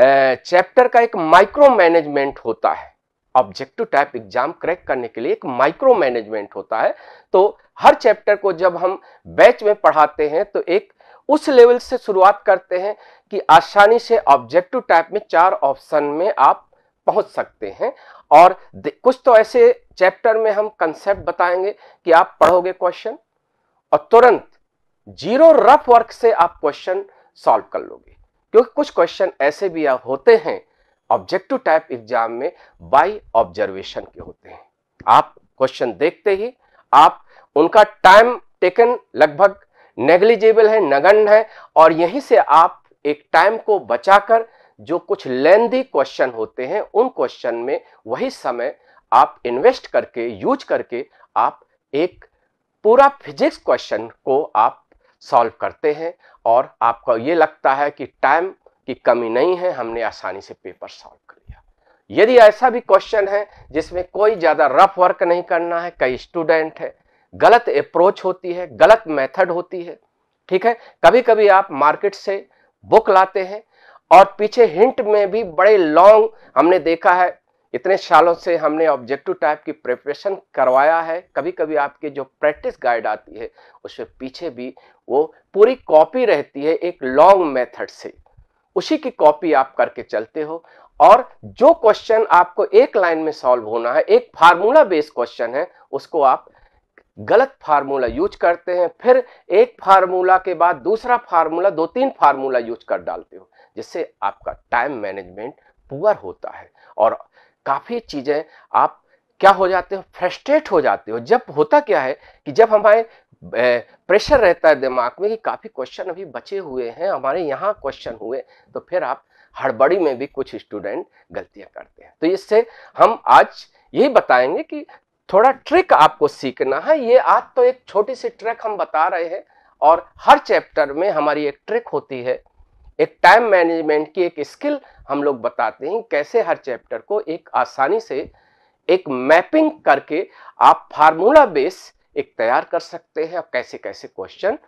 चैप्टर का एक माइक्रो मैनेजमेंट होता है ऑब्जेक्टिव टाइप एग्जाम क्रैक करने के लिए एक माइक्रो मैनेजमेंट होता है तो हर चैप्टर को जब हम बैच में पढ़ाते हैं तो एक उस लेवल से शुरुआत करते हैं कि आसानी से ऑब्जेक्टिव टाइप में चार ऑप्शन में आप पहुंच सकते हैं और कुछ तो ऐसे चैप्टर में हम कंसेप्ट बताएंगे कि आप पढ़ोगे क्वेश्चन और तुरंत जीरो रफ वर्क से आप क्वेश्चन सॉल्व कर लोगे क्योंकि कुछ क्वेश्चन ऐसे भी होते हैं ऑब्जेक्टिव टाइप एग्जाम में बाय ऑब्जर्वेशन के होते हैं आप क्वेश्चन देखते ही आप उनका टाइम टेकन लगभग नेग्लिजेबल है नगण्य है और यहीं से आप एक टाइम को बचाकर जो कुछ लेंदी क्वेश्चन होते हैं उन क्वेश्चन में वही समय आप इन्वेस्ट करके यूज करके आप एक पूरा फिजिक्स क्वेश्चन को आप सॉल्व करते हैं और आपको ये लगता है कि टाइम की कमी नहीं है हमने आसानी से पेपर सॉल्व कर लिया यदि ऐसा भी क्वेश्चन है जिसमें कोई ज़्यादा रफ वर्क नहीं करना है कई स्टूडेंट है गलत अप्रोच होती है गलत मेथड होती है ठीक है कभी कभी आप मार्केट से बुक लाते हैं और पीछे हिंट में भी बड़े लॉन्ग हमने देखा है इतने सालों से हमने ऑब्जेक्टिव टाइप की प्रिपरेशन करवाया है कभी कभी आपके जो प्रैक्टिस गाइड आती है उसमें पीछे भी वो पूरी कॉपी रहती है एक लॉन्ग मेथड से उसी की कॉपी आप करके चलते हो और जो क्वेश्चन आपको एक लाइन में सॉल्व होना है एक फार्मूला बेस्ड क्वेश्चन है उसको आप गलत फार्मूला यूज करते हैं फिर एक फार्मूला के बाद दूसरा फार्मूला दो तीन फार्मूला यूज कर डालते हो जिससे आपका टाइम मैनेजमेंट पुअर होता है और काफ़ी चीज़ें आप क्या हो जाते हो फ्रस्ट्रेट हो जाते हो जब होता क्या है कि जब हमारे प्रेशर रहता है दिमाग में कि काफ़ी क्वेश्चन अभी बचे हुए हैं हमारे यहाँ क्वेश्चन हुए तो फिर आप हड़बड़ी में भी कुछ स्टूडेंट गलतियाँ करते हैं तो इससे हम आज यही बताएंगे कि थोड़ा ट्रिक आपको सीखना है ये आज तो एक छोटी सी ट्रिक हम बता रहे हैं और हर चैप्टर में हमारी एक ट्रिक होती है एक टाइम मैनेजमेंट की एक स्किल हम लोग बताते हैं कैसे हर चैप्टर को एक आसानी से एक मैपिंग करके आप फार्मूला बेस एक तैयार कर सकते हैं और कैसे कैसे क्वेश्चन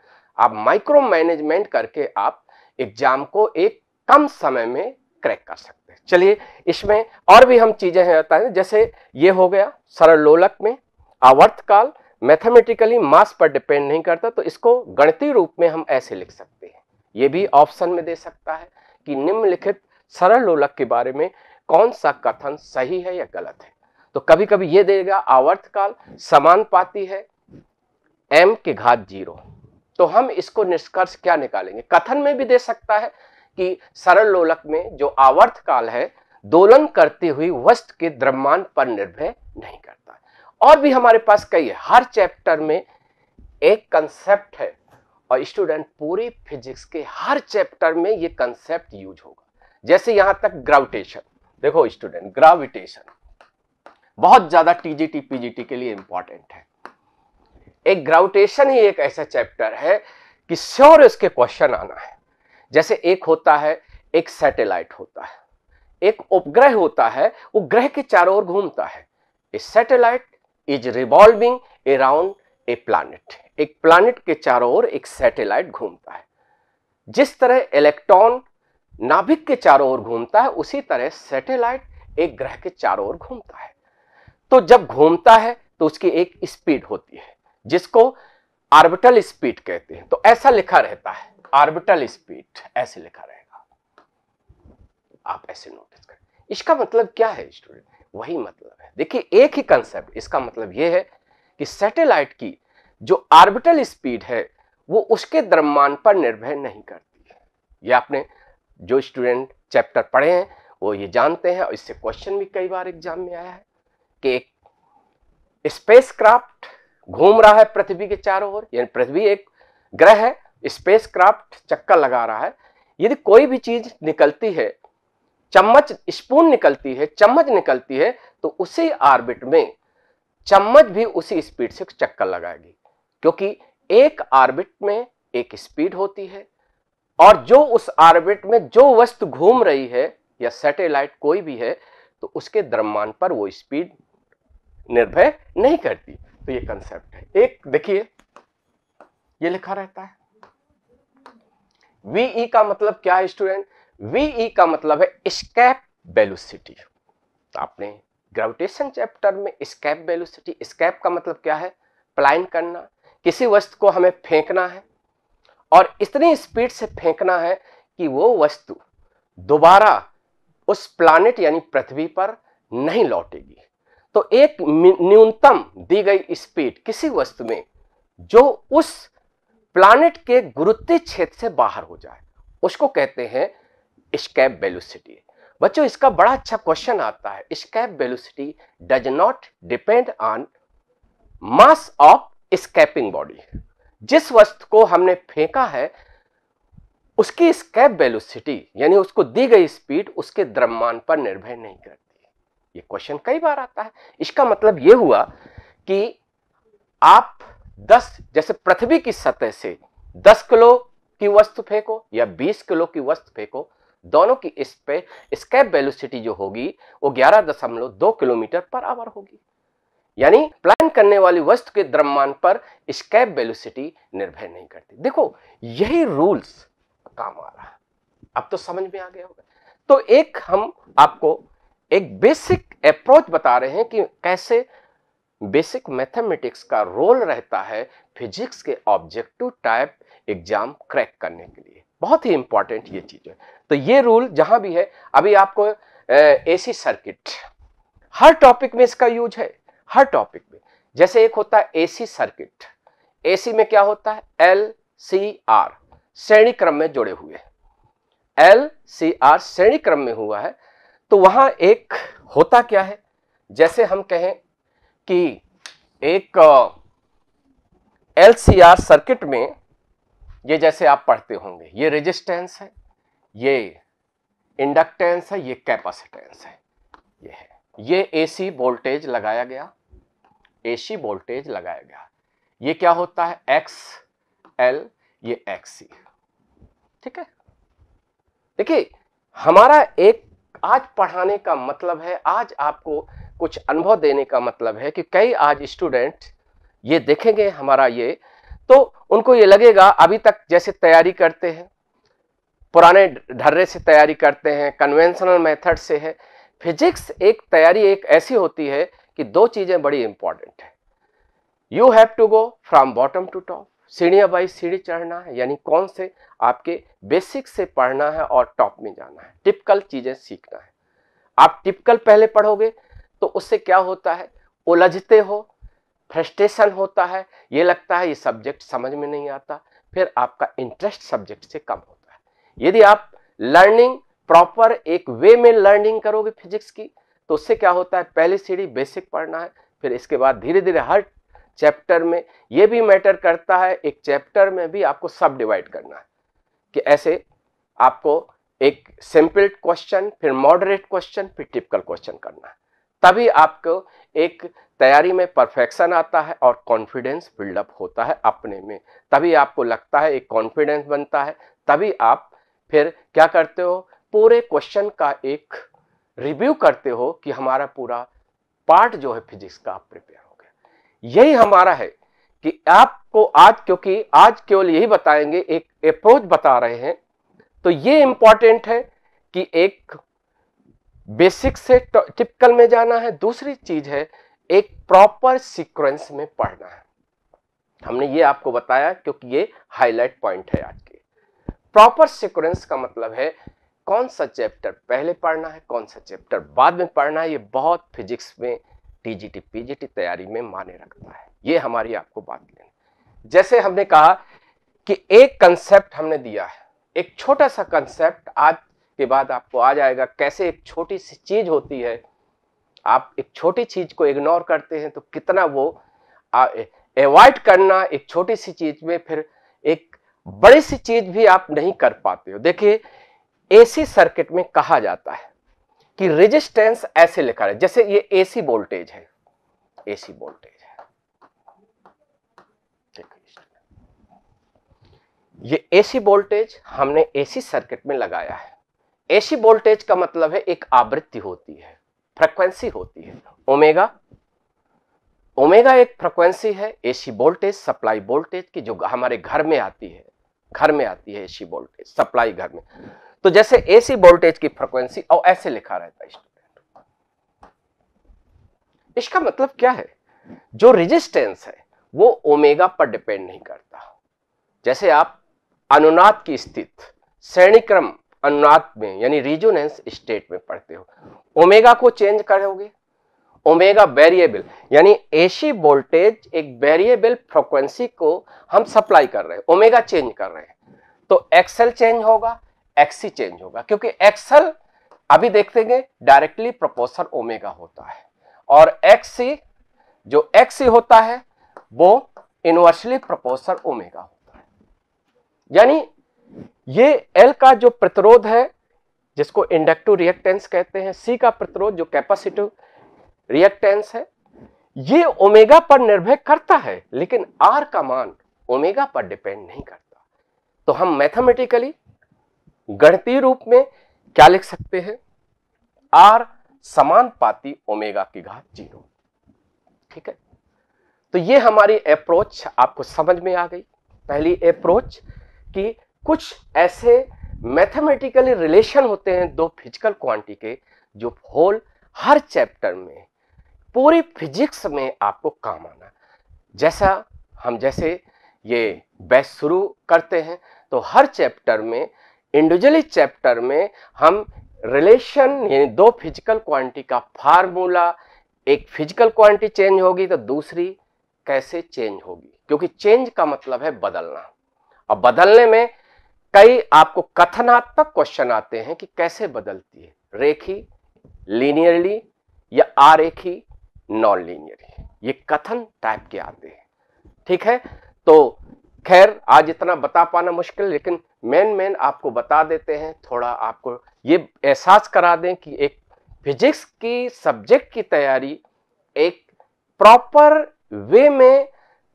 आप माइक्रो मैनेजमेंट करके आप एग्जाम को एक कम समय में क्रैक कर सकते हैं चलिए इसमें और भी हम चीज़ें हैं बताए जैसे ये हो गया सरल लोलक में आवर्त काल मैथमेटिकली मास पर डिपेंड नहीं करता तो इसको गणितीय रूप में हम ऐसे लिख सकते हैं ये भी ऑप्शन में दे सकता है कि निम्नलिखित सरल लोलक के बारे में कौन सा कथन सही है या गलत है तो कभी कभी ये देगा आवर्त काल समान पाती है एम के घात जीरो तो हम इसको निष्कर्ष क्या निकालेंगे कथन में भी दे सकता है कि सरल लोलक में जो आवर्त काल है दोलन करते हुए वस्तु के द्रव्यमान पर निर्भय नहीं करता और भी हमारे पास कई हर चैप्टर में एक कंसेप्ट है और स्टूडेंट पूरे फिजिक्स के हर चैप्टर में ये कंसेप्ट यूज होगा जैसे यहां तक ग्राविटेशन देखो स्टूडेंट ग्राविटेशन बहुत ज्यादा टीजीटी पीजीटी के लिए इंपॉर्टेंट है एक ग्राविटेशन ही एक ऐसा चैप्टर है कि श्योर इसके क्वेश्चन आना है जैसे एक होता है एक सैटेलाइट होता है एक उपग्रह होता है वो ग्रह के चारों ओर घूमता है a satellite is revolving around a planet एक प्लानिट के चारों ओर एक सैटेलाइट घूमता है जिस तरह इलेक्ट्रॉन नाभिक के चारों ओर घूमता है उसी तरह सैटेलाइट एक ग्रह के चारों ओर घूमता है तो जब घूमता है तो उसकी एक स्पीड होती है जिसको आर्बिटल स्पीड कहते हैं तो ऐसा लिखा रहता है ऑर्बिटल स्पीड ऐसे लिखा रहेगा आप ऐसे नोटिस करें इसका मतलब क्या है स्टूडेंट वही मतलब है देखिए एक ही कंसेप्ट इसका मतलब यह है कि सैटेलाइट की जो ऑर्बिटल स्पीड है वो उसके द्रव्यमान पर निर्भर नहीं करती है ये आपने जो स्टूडेंट चैप्टर पढ़े हैं वो ये जानते हैं और इससे क्वेश्चन भी कई बार एग्जाम में आया है कि एक स्पेसक्राफ्ट घूम रहा है पृथ्वी के चारों ओर यानी पृथ्वी एक ग्रह है स्पेसक्राफ्ट चक्कर लगा रहा है यदि कोई भी चीज निकलती है चम्मच स्पून निकलती है चम्मच निकलती है तो उसी आर्बिट में चम्मच भी उसी स्पीड से चक्कर लगाएगी क्योंकि एक आर्बिट में एक स्पीड होती है और जो उस आर्बिट में जो वस्तु घूम रही है या सैटेलाइट कोई भी है तो उसके द्रव्यमान पर वो स्पीड निर्भय नहीं करती तो ये कंसेप्ट है एक देखिए ये लिखा रहता है वीई e का मतलब क्या है स्टूडेंट वीई e का मतलब है स्कैप वेलोसिटी तो आपने ग्रेविटेशन चैप्टर में स्कैप वेलोसिटी स्कैप का मतलब क्या है प्लाइन करना किसी वस्तु को हमें फेंकना है और इतनी स्पीड से फेंकना है कि वो वस्तु दोबारा उस प्लानिट यानी पृथ्वी पर नहीं लौटेगी तो एक न्यूनतम दी गई स्पीड किसी वस्तु में जो उस प्लानिट के गुरुत्वीय क्षेत्र से बाहर हो जाए उसको कहते हैं स्कैप वेलोसिटी बच्चों इसका बड़ा अच्छा क्वेश्चन आता है escape velocity does not depend on mass of escaping body जिस वस्तु को हमने फेंका है उसकी स्कैप वेलोसिटी यानी उसको दी गई स्पीड उसके द्रव्यमान पर निर्भर नहीं करती ये क्वेश्चन कई बार आता है इसका मतलब यह हुआ कि आप दस जैसे पृथ्वी की सतह से दस किलो की वस्तु फेंको या बीस किलो की वस्तु फेंको दोनों की इस पे स्कैप वेलोसिटी जो होगी वो ग्यारह दशमलव दो किलोमीटर पर आवर होगी यानी प्लान करने वाली वस्तु के द्रव्यमान पर स्कैप वेलोसिटी निर्भर नहीं करती देखो यही रूल्स काम आ रहा अब तो समझ में आ गया होगा तो एक हम आपको एक बेसिक अप्रोच बता रहे हैं कि कैसे बेसिक मैथमेटिक्स का रोल रहता है फिजिक्स के ऑब्जेक्टिव टाइप एग्जाम क्रैक करने के लिए बहुत ही इंपॉर्टेंट ये चीज़ है तो ये रूल जहां भी है अभी आपको एसी सर्किट हर टॉपिक में इसका यूज है हर टॉपिक में जैसे एक होता है एसी सर्किट एसी में क्या होता है एल सी आर श्रेणी क्रम में जुड़े हुए एल सी आर श्रेणी क्रम में हुआ है तो वहां एक होता क्या है जैसे हम कहें कि एक एलसीआर सर्किट में ये जैसे आप पढ़ते होंगे ये रेजिस्टेंस है ये इंडक्टेंस है ये कैपेसिटेंस है ये है ये एसी वोल्टेज लगाया गया एसी वोल्टेज लगाया गया ये क्या होता है एक्स एल ये एक्स सी ठीक है देखिए हमारा एक आज पढ़ाने का मतलब है आज आपको कुछ अनुभव देने का मतलब है कि कई आज स्टूडेंट ये देखेंगे हमारा ये तो उनको ये लगेगा अभी तक जैसे तैयारी करते हैं पुराने ढर्रे से तैयारी करते हैं कन्वेंशनल मेथड से है फिजिक्स एक तैयारी एक ऐसी होती है कि दो चीज़ें बड़ी इंपॉर्टेंट है you have to go from bottom to top सीढ़िया बाई सीढ़ी चढ़ना है यानी कौन से आपके बेसिक से पढ़ना है और टॉप में जाना है टिपिकल चीज़ें सीखना है आप टिपिकल पहले पढ़ोगे तो उससे क्या होता है उलझते हो फ्रस्ट्रेशन होता है ये लगता है ये सब्जेक्ट समझ में नहीं आता फिर आपका इंटरेस्ट सब्जेक्ट से कम होता है यदि आप लर्निंग प्रॉपर एक वे में लर्निंग करोगे फिजिक्स की तो उससे क्या होता है पहली सीढ़ी बेसिक पढ़ना है फिर इसके बाद धीरे धीरे हर चैप्टर में ये भी मैटर करता है एक चैप्टर में भी आपको सब डिवाइड करना है कि ऐसे आपको एक सिंपल क्वेश्चन फिर मॉडरेट क्वेश्चन फिर टिपिकल क्वेश्चन करना है तभी आपको एक तैयारी में परफेक्शन आता है और कॉन्फिडेंस बिल्डअप होता है अपने में तभी आपको लगता है एक कॉन्फिडेंस बनता है तभी आप फिर क्या करते हो पूरे क्वेश्चन का एक रिव्यू करते हो कि हमारा पूरा पार्ट जो है फिजिक्स का आप प्रिपेयर हो गया यही हमारा है कि आपको आज क्योंकि आज केवल यही बताएंगे एक अप्रोच बता रहे हैं तो ये इंपॉर्टेंट है कि एक बेसिक से टिपिकल में जाना है दूसरी चीज है एक प्रॉपर सीक्वेंस में पढ़ना है हमने ये आपको बताया क्योंकि ये हाईलाइट पॉइंट है आज के प्रॉपर सीक्वेंस का मतलब है कौन सा चैप्टर पहले पढ़ना है कौन सा चैप्टर बाद में पढ़ना है ये बहुत फिजिक्स में टीजीटी पीजीटी तैयारी में माने रखता है ये हमारी आपको बात लेना जैसे हमने कहा कि एक कंसेप्ट हमने दिया है एक छोटा सा कंसेप्ट आज के बाद आपको आ जाएगा कैसे एक छोटी सी चीज़ होती है आप एक छोटी चीज़ को इग्नोर करते हैं तो कितना वो अवॉइड करना एक छोटी सी चीज़ में फिर एक बड़ी सी चीज़ भी आप नहीं कर पाते हो देखिए एसी सर्किट में कहा जाता है कि रेजिस्टेंस ऐसे लिखा है जैसे ये एसी वोल्टेज है एसी वोल्टेज है ये एसी वोल्टेज हमने एसी सर्किट में लगाया है एसी वोल्टेज का मतलब है एक आवृत्ति होती है फ्रिक्वेंसी होती है ओमेगा ओमेगा एक फ्रिक्वेंसी है एसी वोल्टेज सप्लाई वोल्टेज की जो हमारे घर में आती है घर में आती है एसी वोल्टेज सप्लाई घर में तो जैसे एसी वोल्टेज की फ्रिक्वेंसी और ऐसे लिखा रहता है स्टूडेंट इसका मतलब क्या है जो रेजिस्टेंस है वो ओमेगा पर डिपेंड नहीं करता जैसे आप अनुनाद की स्थिति श्रेणी क्रम अनुनाद में यानी रिजोनेंस स्टेट में पढ़ते हो ओमेगा को चेंज करोगे ओमेगा वेरिएबल यानी एसी वोल्टेज एक वेरिएबल फ्रीक्वेंसी को हम सप्लाई कर रहे हैं ओमेगा चेंज कर रहे हैं तो एक्सएल चेंज होगा एक्सी चेंज होगा क्योंकि एक्सएल अभी देखेंगे डायरेक्टली प्रोपोर्शन ओमेगा होता है और एक्सी जो एक्सी होता है वो इनवर्सली प्रोपोर्शन ओमेगा होता है यानी ये एल का जो प्रतिरोध है जिसको इंडक्टिव रिएक्टेंस कहते हैं सी का प्रतिरोध जो कैपेसिटिव रिएक्टेंस है ये ओमेगा पर निर्भर करता है लेकिन आर का मान ओमेगा पर डिपेंड नहीं करता तो हम मैथमेटिकली गणतीय रूप में क्या लिख सकते हैं आर समान पाती ओमेगा की घात जीरो ठीक है तो ये हमारी अप्रोच आपको समझ में आ गई पहली अप्रोच कि कुछ ऐसे मैथमेटिकली रिलेशन होते हैं दो फिजिकल क्वांटिटी के जो होल हर चैप्टर में पूरी फिजिक्स में आपको काम आना जैसा हम जैसे ये बैच शुरू करते हैं तो हर चैप्टर में इंडिविजुअली चैप्टर में हम रिलेशन यानी दो फिजिकल क्वांटिटी का फार्मूला एक फिजिकल क्वांटिटी चेंज होगी तो दूसरी कैसे चेंज होगी क्योंकि चेंज का मतलब है बदलना अब बदलने में कई आपको कथनात्मक क्वेश्चन आते हैं कि कैसे बदलती है रेखी लीनियरली या आरेखी नॉन लीनियरली ये कथन टाइप के आते हैं ठीक है तो खैर आज इतना बता पाना मुश्किल लेकिन मेन मेन आपको बता देते हैं थोड़ा आपको ये एहसास करा दें कि एक फिजिक्स की सब्जेक्ट की तैयारी एक प्रॉपर वे में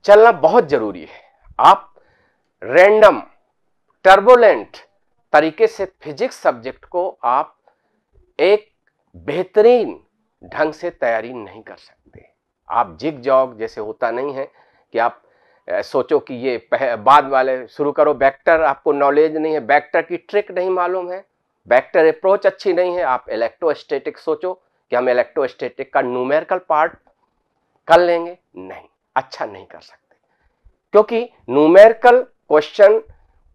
चलना बहुत ज़रूरी है आप रैंडम टर्बोलेंट तरीके से फिजिक्स सब्जेक्ट को आप एक बेहतरीन ढंग से तैयारी नहीं कर सकते आप जिग जॉग जैसे होता नहीं है कि आप सोचो कि ये बाद वाले शुरू करो बैक्टर आपको नॉलेज नहीं है बैक्टर की ट्रिक नहीं मालूम है बैक्टर अप्रोच अच्छी नहीं है आप इलेक्ट्रोस्टेटिक सोचो कि हम इलेक्ट्रोस्टेटिक का न्यूमेरिकल पार्ट कर लेंगे नहीं अच्छा नहीं कर सकते क्योंकि न्यूमेरिकल क्वेश्चन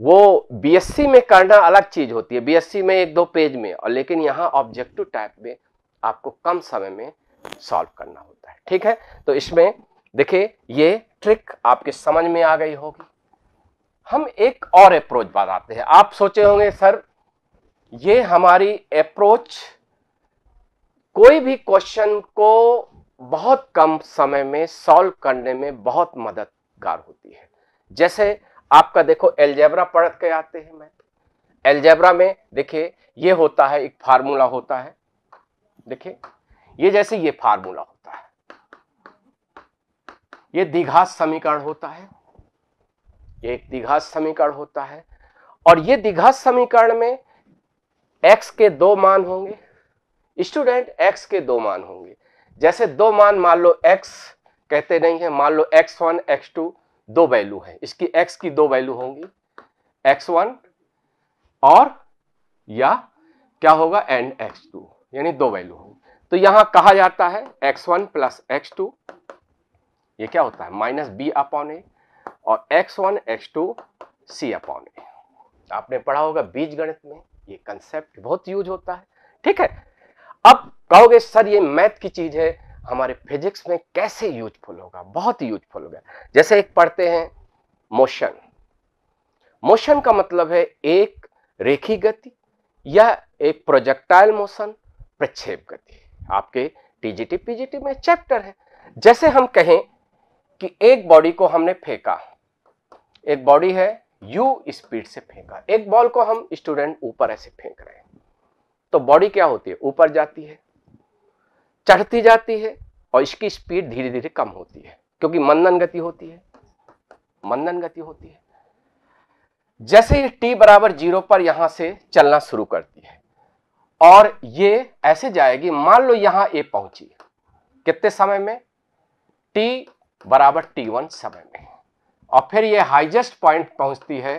वो बीएससी में करना अलग चीज़ होती है बीएससी में एक दो पेज में और लेकिन यहाँ ऑब्जेक्टिव टाइप में आपको कम समय में सॉल्व करना होता है ठीक है तो इसमें देखिए ये ट्रिक आपके समझ में आ गई होगी हम एक और अप्रोच बताते हैं आप सोचे होंगे सर ये हमारी अप्रोच कोई भी क्वेश्चन को बहुत कम समय में सॉल्व करने में बहुत मददगार होती है जैसे आपका देखो एलजेब्रा पढ़ के आते हैं मैं एल्जेब्रा में देखिए ये होता है एक फार्मूला होता है देखिए ये जैसे ये फार्मूला होता है ये दीघात समीकरण होता है ये एक दीघात समीकरण होता है और ये दीघात समीकरण में x के दो मान होंगे स्टूडेंट x के दो मान होंगे जैसे दो मान मान लो x कहते नहीं है मान लो x1 x2 दो वैल्यू है इसकी एक्स की दो वैल्यू होंगी एक्स वन और या क्या होगा एन एक्स टू यानी दो वैल्यू होंगी तो यहां कहा जाता है X one plus X two ये क्या होता है माइनस बी अपॉन ए और X one X two C upon A आपने पढ़ा होगा बीज गणित में ये कंसेप्ट बहुत यूज होता है ठीक है अब कहोगे सर ये मैथ की चीज है हमारे फिजिक्स में कैसे यूजफुल होगा बहुत यूजफुल होगा जैसे एक पढ़ते हैं मोशन मोशन का मतलब है एक रेखी गति या एक प्रोजेक्टाइल मोशन प्रक्षेप गति आपके टीजीटी पीजीटी में चैप्टर है जैसे हम कहें कि एक बॉडी को हमने फेंका एक बॉडी है यू स्पीड से फेंका एक बॉल को हम स्टूडेंट ऊपर ऐसे फेंक रहे हैं तो बॉडी क्या होती है ऊपर जाती है चढ़ती जाती है और इसकी स्पीड धीरे धीरे कम होती है क्योंकि मंदन गति होती है मंदन गति होती है जैसे ये टी बराबर जीरो पर यहां से चलना शुरू करती है और ये ऐसे जाएगी मान लो यहां ए पहुंची कितने समय में टी बराबर टी वन समय में और फिर ये हाइजेस्ट पॉइंट पहुंचती है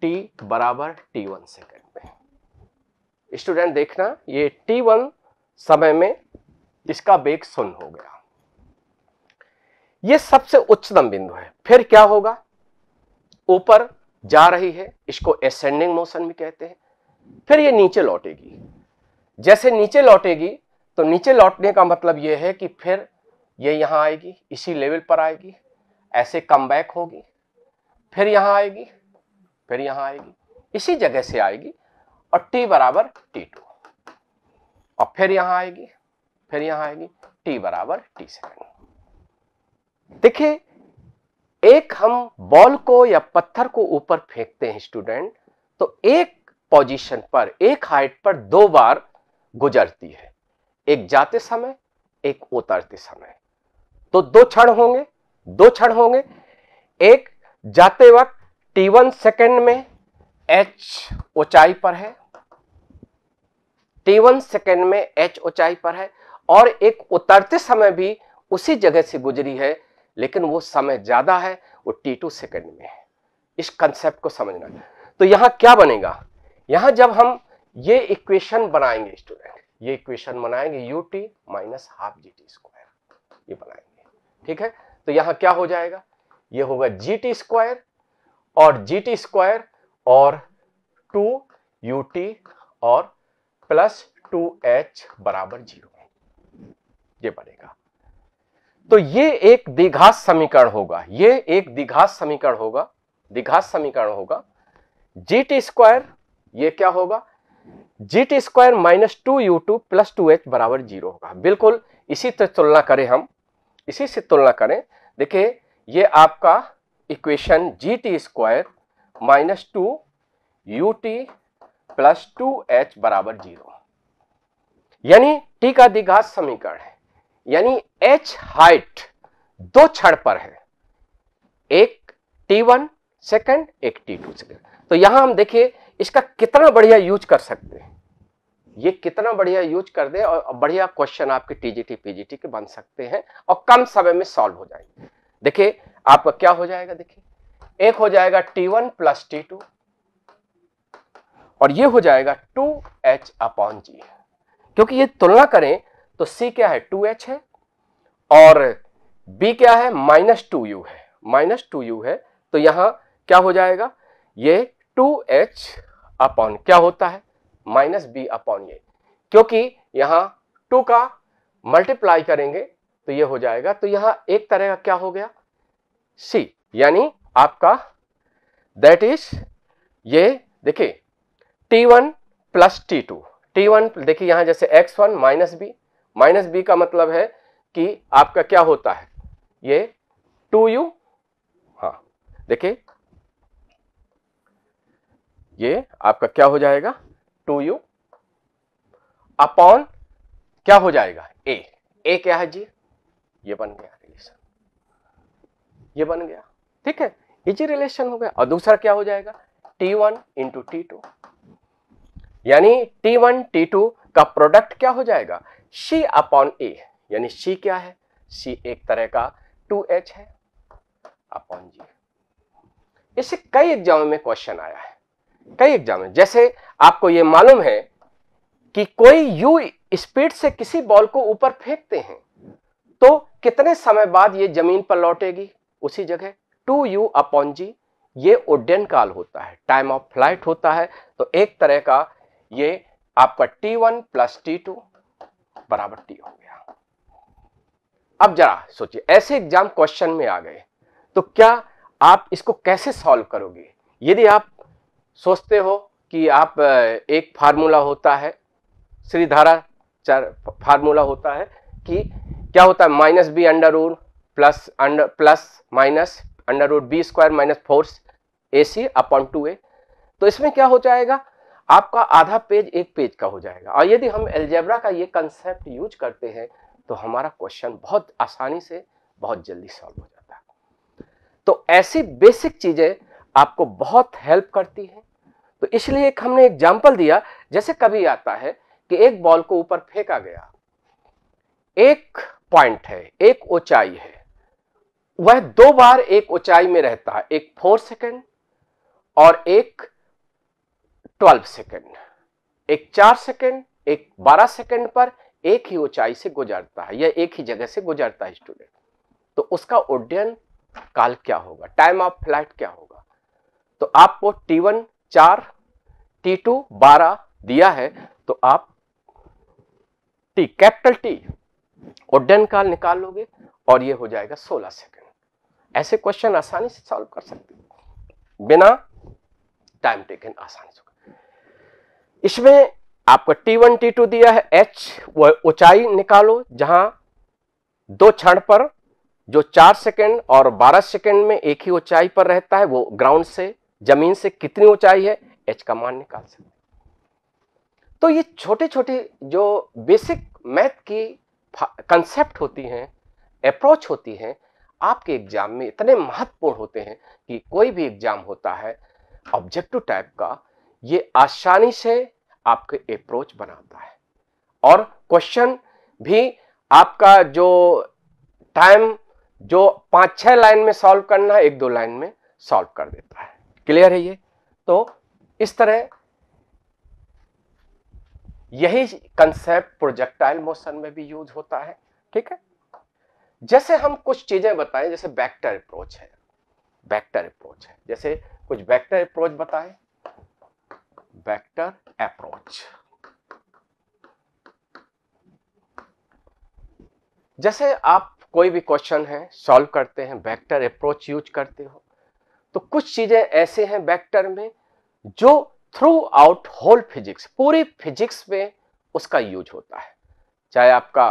टी बराबर टी वन सेकेंड में स्टूडेंट देखना ये टी वन समय में इसका बेग शून्य हो गया यह सबसे उच्चतम बिंदु है फिर क्या होगा ऊपर जा रही है इसको एसेंडिंग मोशन भी कहते हैं फिर यह नीचे लौटेगी जैसे नीचे लौटेगी तो नीचे लौटने का मतलब यह है कि फिर यह यहां आएगी इसी लेवल पर आएगी ऐसे कम बैक होगी फिर यहां आएगी फिर यहां आएगी इसी जगह से आएगी और टी बराबर टी टू और फिर यहां आएगी फिर यहां आएगी टी बराबर टी सेकेंड देखिए एक हम बॉल को या पत्थर को ऊपर फेंकते हैं स्टूडेंट तो एक पोजीशन पर एक हाइट पर दो बार गुजरती है एक जाते समय एक उतरते समय तो दो क्षण होंगे दो क्षण होंगे एक जाते वक्त टी वन सेकेंड में एच ऊंचाई पर है टी वन सेकेंड में एच ऊंचाई पर है और एक उतरते समय भी उसी जगह से गुजरी है लेकिन वो समय ज़्यादा है वो टी टू सेकेंड में है इस कंसेप्ट को समझना तो यहां क्या बनेगा यहां जब हम ये इक्वेशन बनाएंगे स्टूडेंट ये इक्वेशन बनाएंगे U T minus half G T square ये बनाएंगे ठीक है तो यहां क्या हो जाएगा ये होगा जी टी स्क्वायर और जी टी स्क्वायर और टू यू टी और प्लस टू एच बराबर जीरो ये बनेगा तो ये एक दीघात समीकरण होगा ये एक दीघात समीकरण होगा दीघात समीकरण होगा जी टी स्क्वायर ये क्या होगा G T square minus two U two plus two H बराबर जीरो होगा बिल्कुल इसी से तुलना करें हम इसी से तुलना करें देखिए ये आपका equation G T square minus two U T plus two H बराबर जीरो यानी टी का दीघात समीकरण है यानी एच हाइट दो क्षण पर है एक टी वन सेकेंड एक टी टू सेकेंड तो यहां हम देखिए इसका कितना बढ़िया यूज कर सकते हैं ये कितना बढ़िया यूज कर दे और बढ़िया क्वेश्चन आपके टीजीटी पीजीटी के बन सकते हैं और कम समय में सॉल्व हो जाएंगे देखिए आपका क्या हो जाएगा देखिए एक हो जाएगा T one plus T two और ये हो जाएगा टू एच अपॉन जी क्योंकि ये तुलना करें तो सी क्या है टू एच है और बी क्या है माइनस टू यू है माइनस टू यू है तो यहां क्या हो जाएगा ये टू एच अपॉन क्या होता है माइनस बी अपॉन ये क्योंकि यहां टू का मल्टीप्लाई करेंगे तो ये हो जाएगा तो यहां एक तरह का क्या हो गया सी यानी आपका दैट इज ये देखिए T one plus T two T one देखिए यहां जैसे X one minus B minus B का मतलब है कि आपका क्या होता है ये टू यू हाँ देखिए ये आपका क्या हो जाएगा टू यू अपॉन क्या हो जाएगा ए ए क्या है जी ये बन गया रिलेशन ये बन गया ठीक है ये जी रिलेशन हो गया और दूसरा क्या हो जाएगा T one into T two यानी टी वन टी टू का प्रोडक्ट क्या हो जाएगा शी अपॉन ए यानी शी क्या है शी एक तरह का टू एच है अपॉन जी इसे कई एग्जाम में क्वेश्चन आया है कई एग्जाम में जैसे आपको यह मालूम है कि कोई यू स्पीड से किसी बॉल को ऊपर फेंकते हैं तो कितने समय बाद ये जमीन पर लौटेगी उसी जगह टू यू अपॉन जी ये उड्डयन काल होता है टाइम ऑफ फ्लाइट होता है तो एक तरह का ये आपका T one plus T two बराबर टी हो गया अब जरा सोचिए ऐसे एग्जाम क्वेश्चन में आ गए तो क्या आप इसको कैसे सॉल्व करोगे यदि आप सोचते हो कि आप एक फार्मूला होता है श्रीधारा चार फार्मूला होता है कि क्या होता है minus B under root plus under plus minus under root B square minus four A C upon two A तो इसमें क्या हो जाएगा आपका आधा पेज एक पेज का हो जाएगा और यदि हम एल्जेब्रा का ये कंसेप्ट यूज करते हैं तो हमारा क्वेश्चन बहुत आसानी से बहुत जल्दी सॉल्व हो जाता है तो ऐसी बेसिक चीज़ें आपको बहुत हेल्प करती हैं तो इसलिए एक हमने एग्जाम्पल दिया जैसे कभी आता है कि एक बॉल को ऊपर फेंका गया एक पॉइंट है एक ऊंचाई है वह दो बार एक ऊंचाई में रहता है एक फोर सेकेंड और एक 12 सेकंड एक 4 सेकंड एक 12 सेकंड पर एक ही ऊंचाई से गुजरता है या एक ही जगह से गुजरता है स्टूडेंट तो उसका उड्डयन काल क्या होगा टाइम ऑफ फ्लाइट क्या होगा तो आपको टी वन चार टी टू बारह दिया है तो आप टी कैपिटल टी उड्डयन काल निकाल लोगे और ये हो जाएगा सोलह सेकेंड ऐसे क्वेश्चन आसानी से सॉल्व कर सकते बिना टाइम टेकन आसानी से इसमें आपको टी वन टी टू दिया है एच ऊंचाई निकालो जहां दो क्षण पर जो चार सेकेंड और बारह सेकेंड में एक ही ऊंचाई पर रहता है वो ग्राउंड से जमीन से कितनी ऊंचाई है एच का मान निकाल सकते तो ये छोटे छोटे जो बेसिक मैथ की कंसेप्ट होती हैं अप्रोच होती हैं आपके एग्जाम में इतने महत्वपूर्ण होते हैं कि कोई भी एग्जाम होता है ऑब्जेक्टिव टाइप का ये आसानी से आपके अप्रोच बनाता है और क्वेश्चन भी आपका जो टाइम जो पांच छह लाइन में सॉल्व करना है एक दो लाइन में सॉल्व कर देता है क्लियर है ये तो इस तरह यही कंसेप्ट प्रोजेक्टाइल मोशन में भी यूज होता है ठीक है जैसे हम कुछ चीजें बताएं जैसे बैक्टर अप्रोच है बैक्टर अप्रोच है जैसे कुछ बैक्टर अप्रोच बताएं वेक्टर अप्रोच जैसे आप कोई भी क्वेश्चन है सॉल्व करते हैं वेक्टर अप्रोच यूज करते हो तो कुछ चीजें ऐसे हैं वेक्टर में जो थ्रू आउट होल फिजिक्स पूरी फिजिक्स में उसका यूज होता है चाहे आपका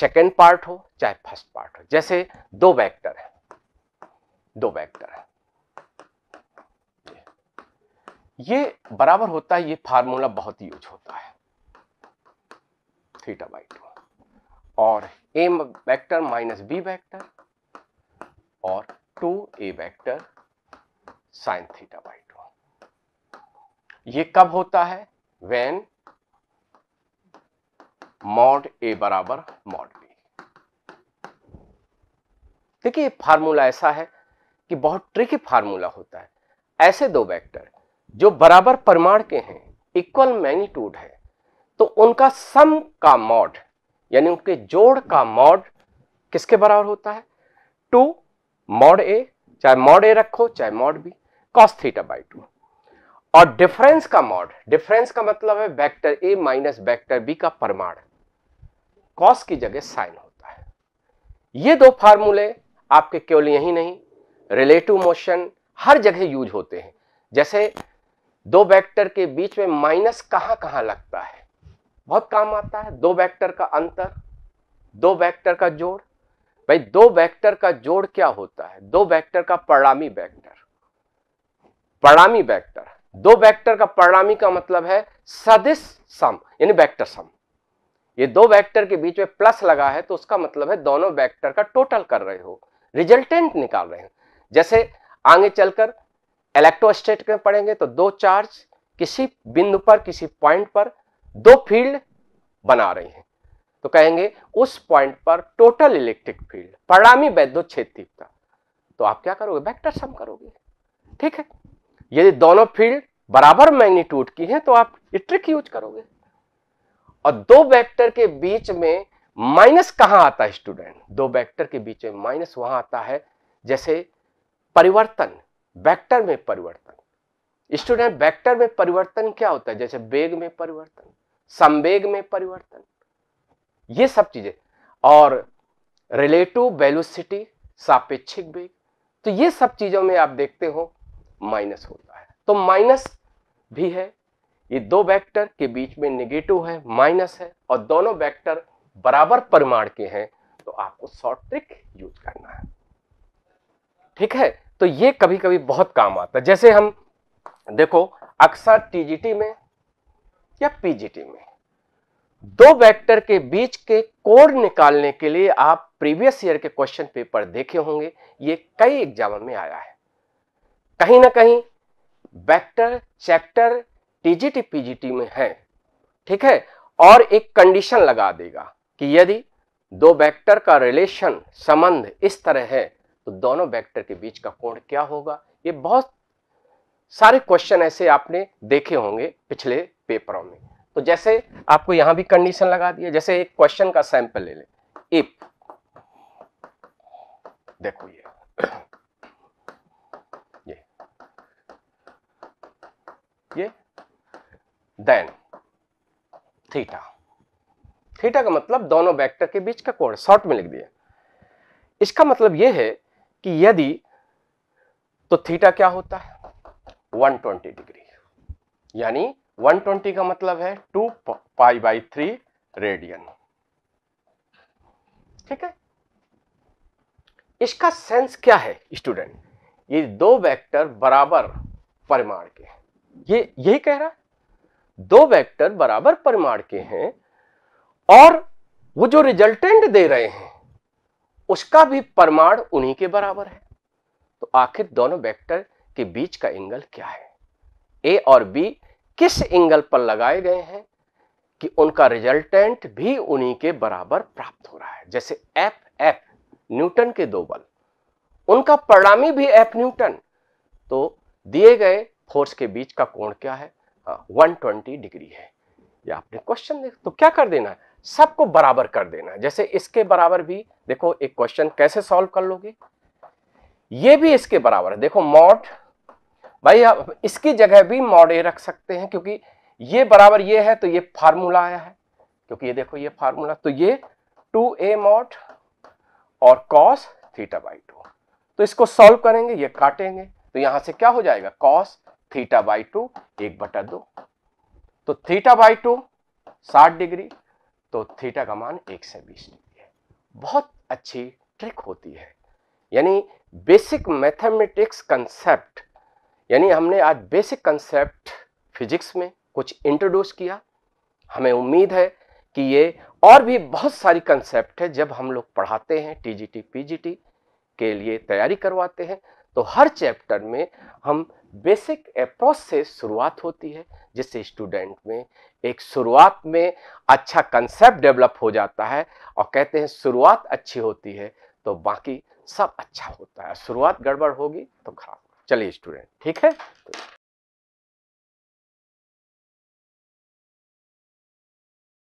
सेकेंड पार्ट हो चाहे फर्स्ट पार्ट हो जैसे दो वेक्टर है दो वेक्टर है ये बराबर होता है ये फार्मूला बहुत यूज होता है थीटा बाई टू और A vector minus B vector और two A vector sine theta by two ये कब होता है वेन मॉड ए बराबर मॉड बी देखिए फार्मूला ऐसा है कि बहुत ट्रिकी फार्मूला होता है ऐसे दो वेक्टर जो बराबर परिमाण के हैं इक्वल मैग्नीट्यूड है तो उनका सम का मॉड यानी उनके जोड़ का मॉड किसके बराबर होता है टू मॉड ए चाहे मॉड ए रखो चाहे mod B cos theta by two और डिफरेंस का मॉड डिफरेंस का मतलब है vector A minus vector B का परिमाण कॉस की जगह साइन होता है ये दो फार्मूले आपके केवल यही नहीं रिलेटिव मोशन हर जगह यूज होते हैं जैसे दो वेक्टर के बीच में माइनस कहां कहां लगता है बहुत काम आता है दो वेक्टर का अंतर दो वेक्टर का जोड़ भाई दो वेक्टर का जोड़ क्या होता है दो वेक्टर का परिणामी वेक्टर परिणामी वेक्टर दो वेक्टर का परिणामी का मतलब है सदिश सम यानी वेक्टर सम ये दो वेक्टर के बीच में प्लस लगा है तो उसका मतलब है दोनों वेक्टर का टोटल कर रहे हो रिजल्टेंट निकाल रहे हो जैसे आगे चलकर इलेक्ट्रोस्टेट में पढ़ेंगे तो दो चार्ज किसी बिंदु पर किसी पॉइंट पर दो फील्ड बना रही हैं तो कहेंगे उस पॉइंट पर टोटल इलेक्ट्रिक फील्ड परिणामी वैद्युत क्षेत्र तीव्रता तो आप क्या करोगे वेक्टर सम करोगे ठीक है यदि दोनों फील्ड बराबर मैग्नीट्यूड की है तो आप ट्रिक यूज करोगे और दो वेक्टर के बीच में माइनस कहां आता है स्टूडेंट दो वेक्टर के बीच में माइनस वहां आता है जैसे परिवर्तन वेक्टर में परिवर्तन स्टूडेंट वेक्टर में परिवर्तन क्या होता है जैसे बेग में परिवर्तन संवेग में परिवर्तन ये सब चीजें और रिलेटिव वेलोसिटी सापेक्षिक वेग तो ये सब चीजों में आप देखते हो माइनस होता है तो माइनस भी है ये दो वेक्टर के बीच में नेगेटिव है माइनस है और दोनों वेक्टर बराबर परिमाण के हैं तो आपको शॉर्ट ट्रिक यूज करना है ठीक है तो ये कभी कभी बहुत काम आता है जैसे हम देखो अक्सर टीजीटी में या पीजीटी में दो वेक्टर के बीच के कोड निकालने के लिए आप प्रीवियस ईयर के क्वेश्चन पेपर देखे होंगे ये कई एग्जाम में आया है कहीं ना कहीं वेक्टर चैप्टर टीजीटी पीजीटी में है ठीक है और एक कंडीशन लगा देगा कि यदि दो वेक्टर का रिलेशन संबंध इस तरह है तो दोनों वेक्टर के बीच का कोण क्या होगा ये बहुत सारे क्वेश्चन ऐसे आपने देखे होंगे पिछले पेपरों में तो जैसे आपको यहां भी कंडीशन लगा दिया जैसे एक क्वेश्चन का सैंपल ले ले इफ देखो ये ये ये देन थीटा थीटा का मतलब दोनों वेक्टर के बीच का कोण शॉर्ट में लिख दिया इसका मतलब यह है कि यदि तो थीटा क्या होता है 120 डिग्री यानी 120 का मतलब है two pi by three radian ठीक है इसका सेंस क्या है स्टूडेंट ये दो वेक्टर बराबर परिमाण के ये यही कह रहा है दो वेक्टर बराबर परिमाण के हैं और वो जो रिजल्टेंट दे रहे हैं उसका भी परमाण उन्हीं के बराबर है तो आखिर दोनों वेक्टर के बीच का एंगल क्या है ए और बी किस एंगल पर लगाए गए हैं कि उनका रिजल्टेंट भी उन्हीं के बराबर प्राप्त हो रहा है जैसे एफ एफ न्यूटन के दो बल उनका परिणामी भी एफ न्यूटन तो दिए गए फोर्स के बीच का कोण क्या है वन हाँ, ट्वेंटी डिग्री है या आपने क्वेश्चन देख तो क्या कर देना है सबको बराबर कर देना है जैसे इसके बराबर भी देखो एक क्वेश्चन कैसे सॉल्व कर लोगे ये भी इसके बराबर है देखो मॉड भाई आप इसकी जगह भी मॉड ए रख सकते हैं क्योंकि ये बराबर ये है तो ये फार्मूला आया है क्योंकि ये देखो ये फार्मूला तो ये टू ए मॉड और कॉस थीटा बाई टू तो इसको सॉल्व करेंगे ये काटेंगे तो यहां से क्या हो जाएगा कॉस थीटा बाई टू एक बटा दो तो थीटा बाई टू साठ डिग्री तो थीटा का मान एक से बीस डिग्री है बहुत अच्छी ट्रिक होती है यानी बेसिक मैथमेटिक्स कंसेप्ट यानी हमने आज बेसिक कंसेप्ट फिजिक्स में कुछ इंट्रोड्यूस किया हमें उम्मीद है कि ये और भी बहुत सारी कंसेप्ट है जब हम लोग पढ़ाते हैं टीजीटी पीजीटी के लिए तैयारी करवाते हैं तो हर चैप्टर में हम बेसिक अप्रोच से शुरुआत होती है जिससे स्टूडेंट में एक शुरुआत में अच्छा कंसेप्ट डेवलप हो जाता है और कहते हैं शुरुआत अच्छी होती है तो बाकी सब अच्छा होता है शुरुआत गड़बड़ होगी तो खराब चलिए स्टूडेंट ठीक है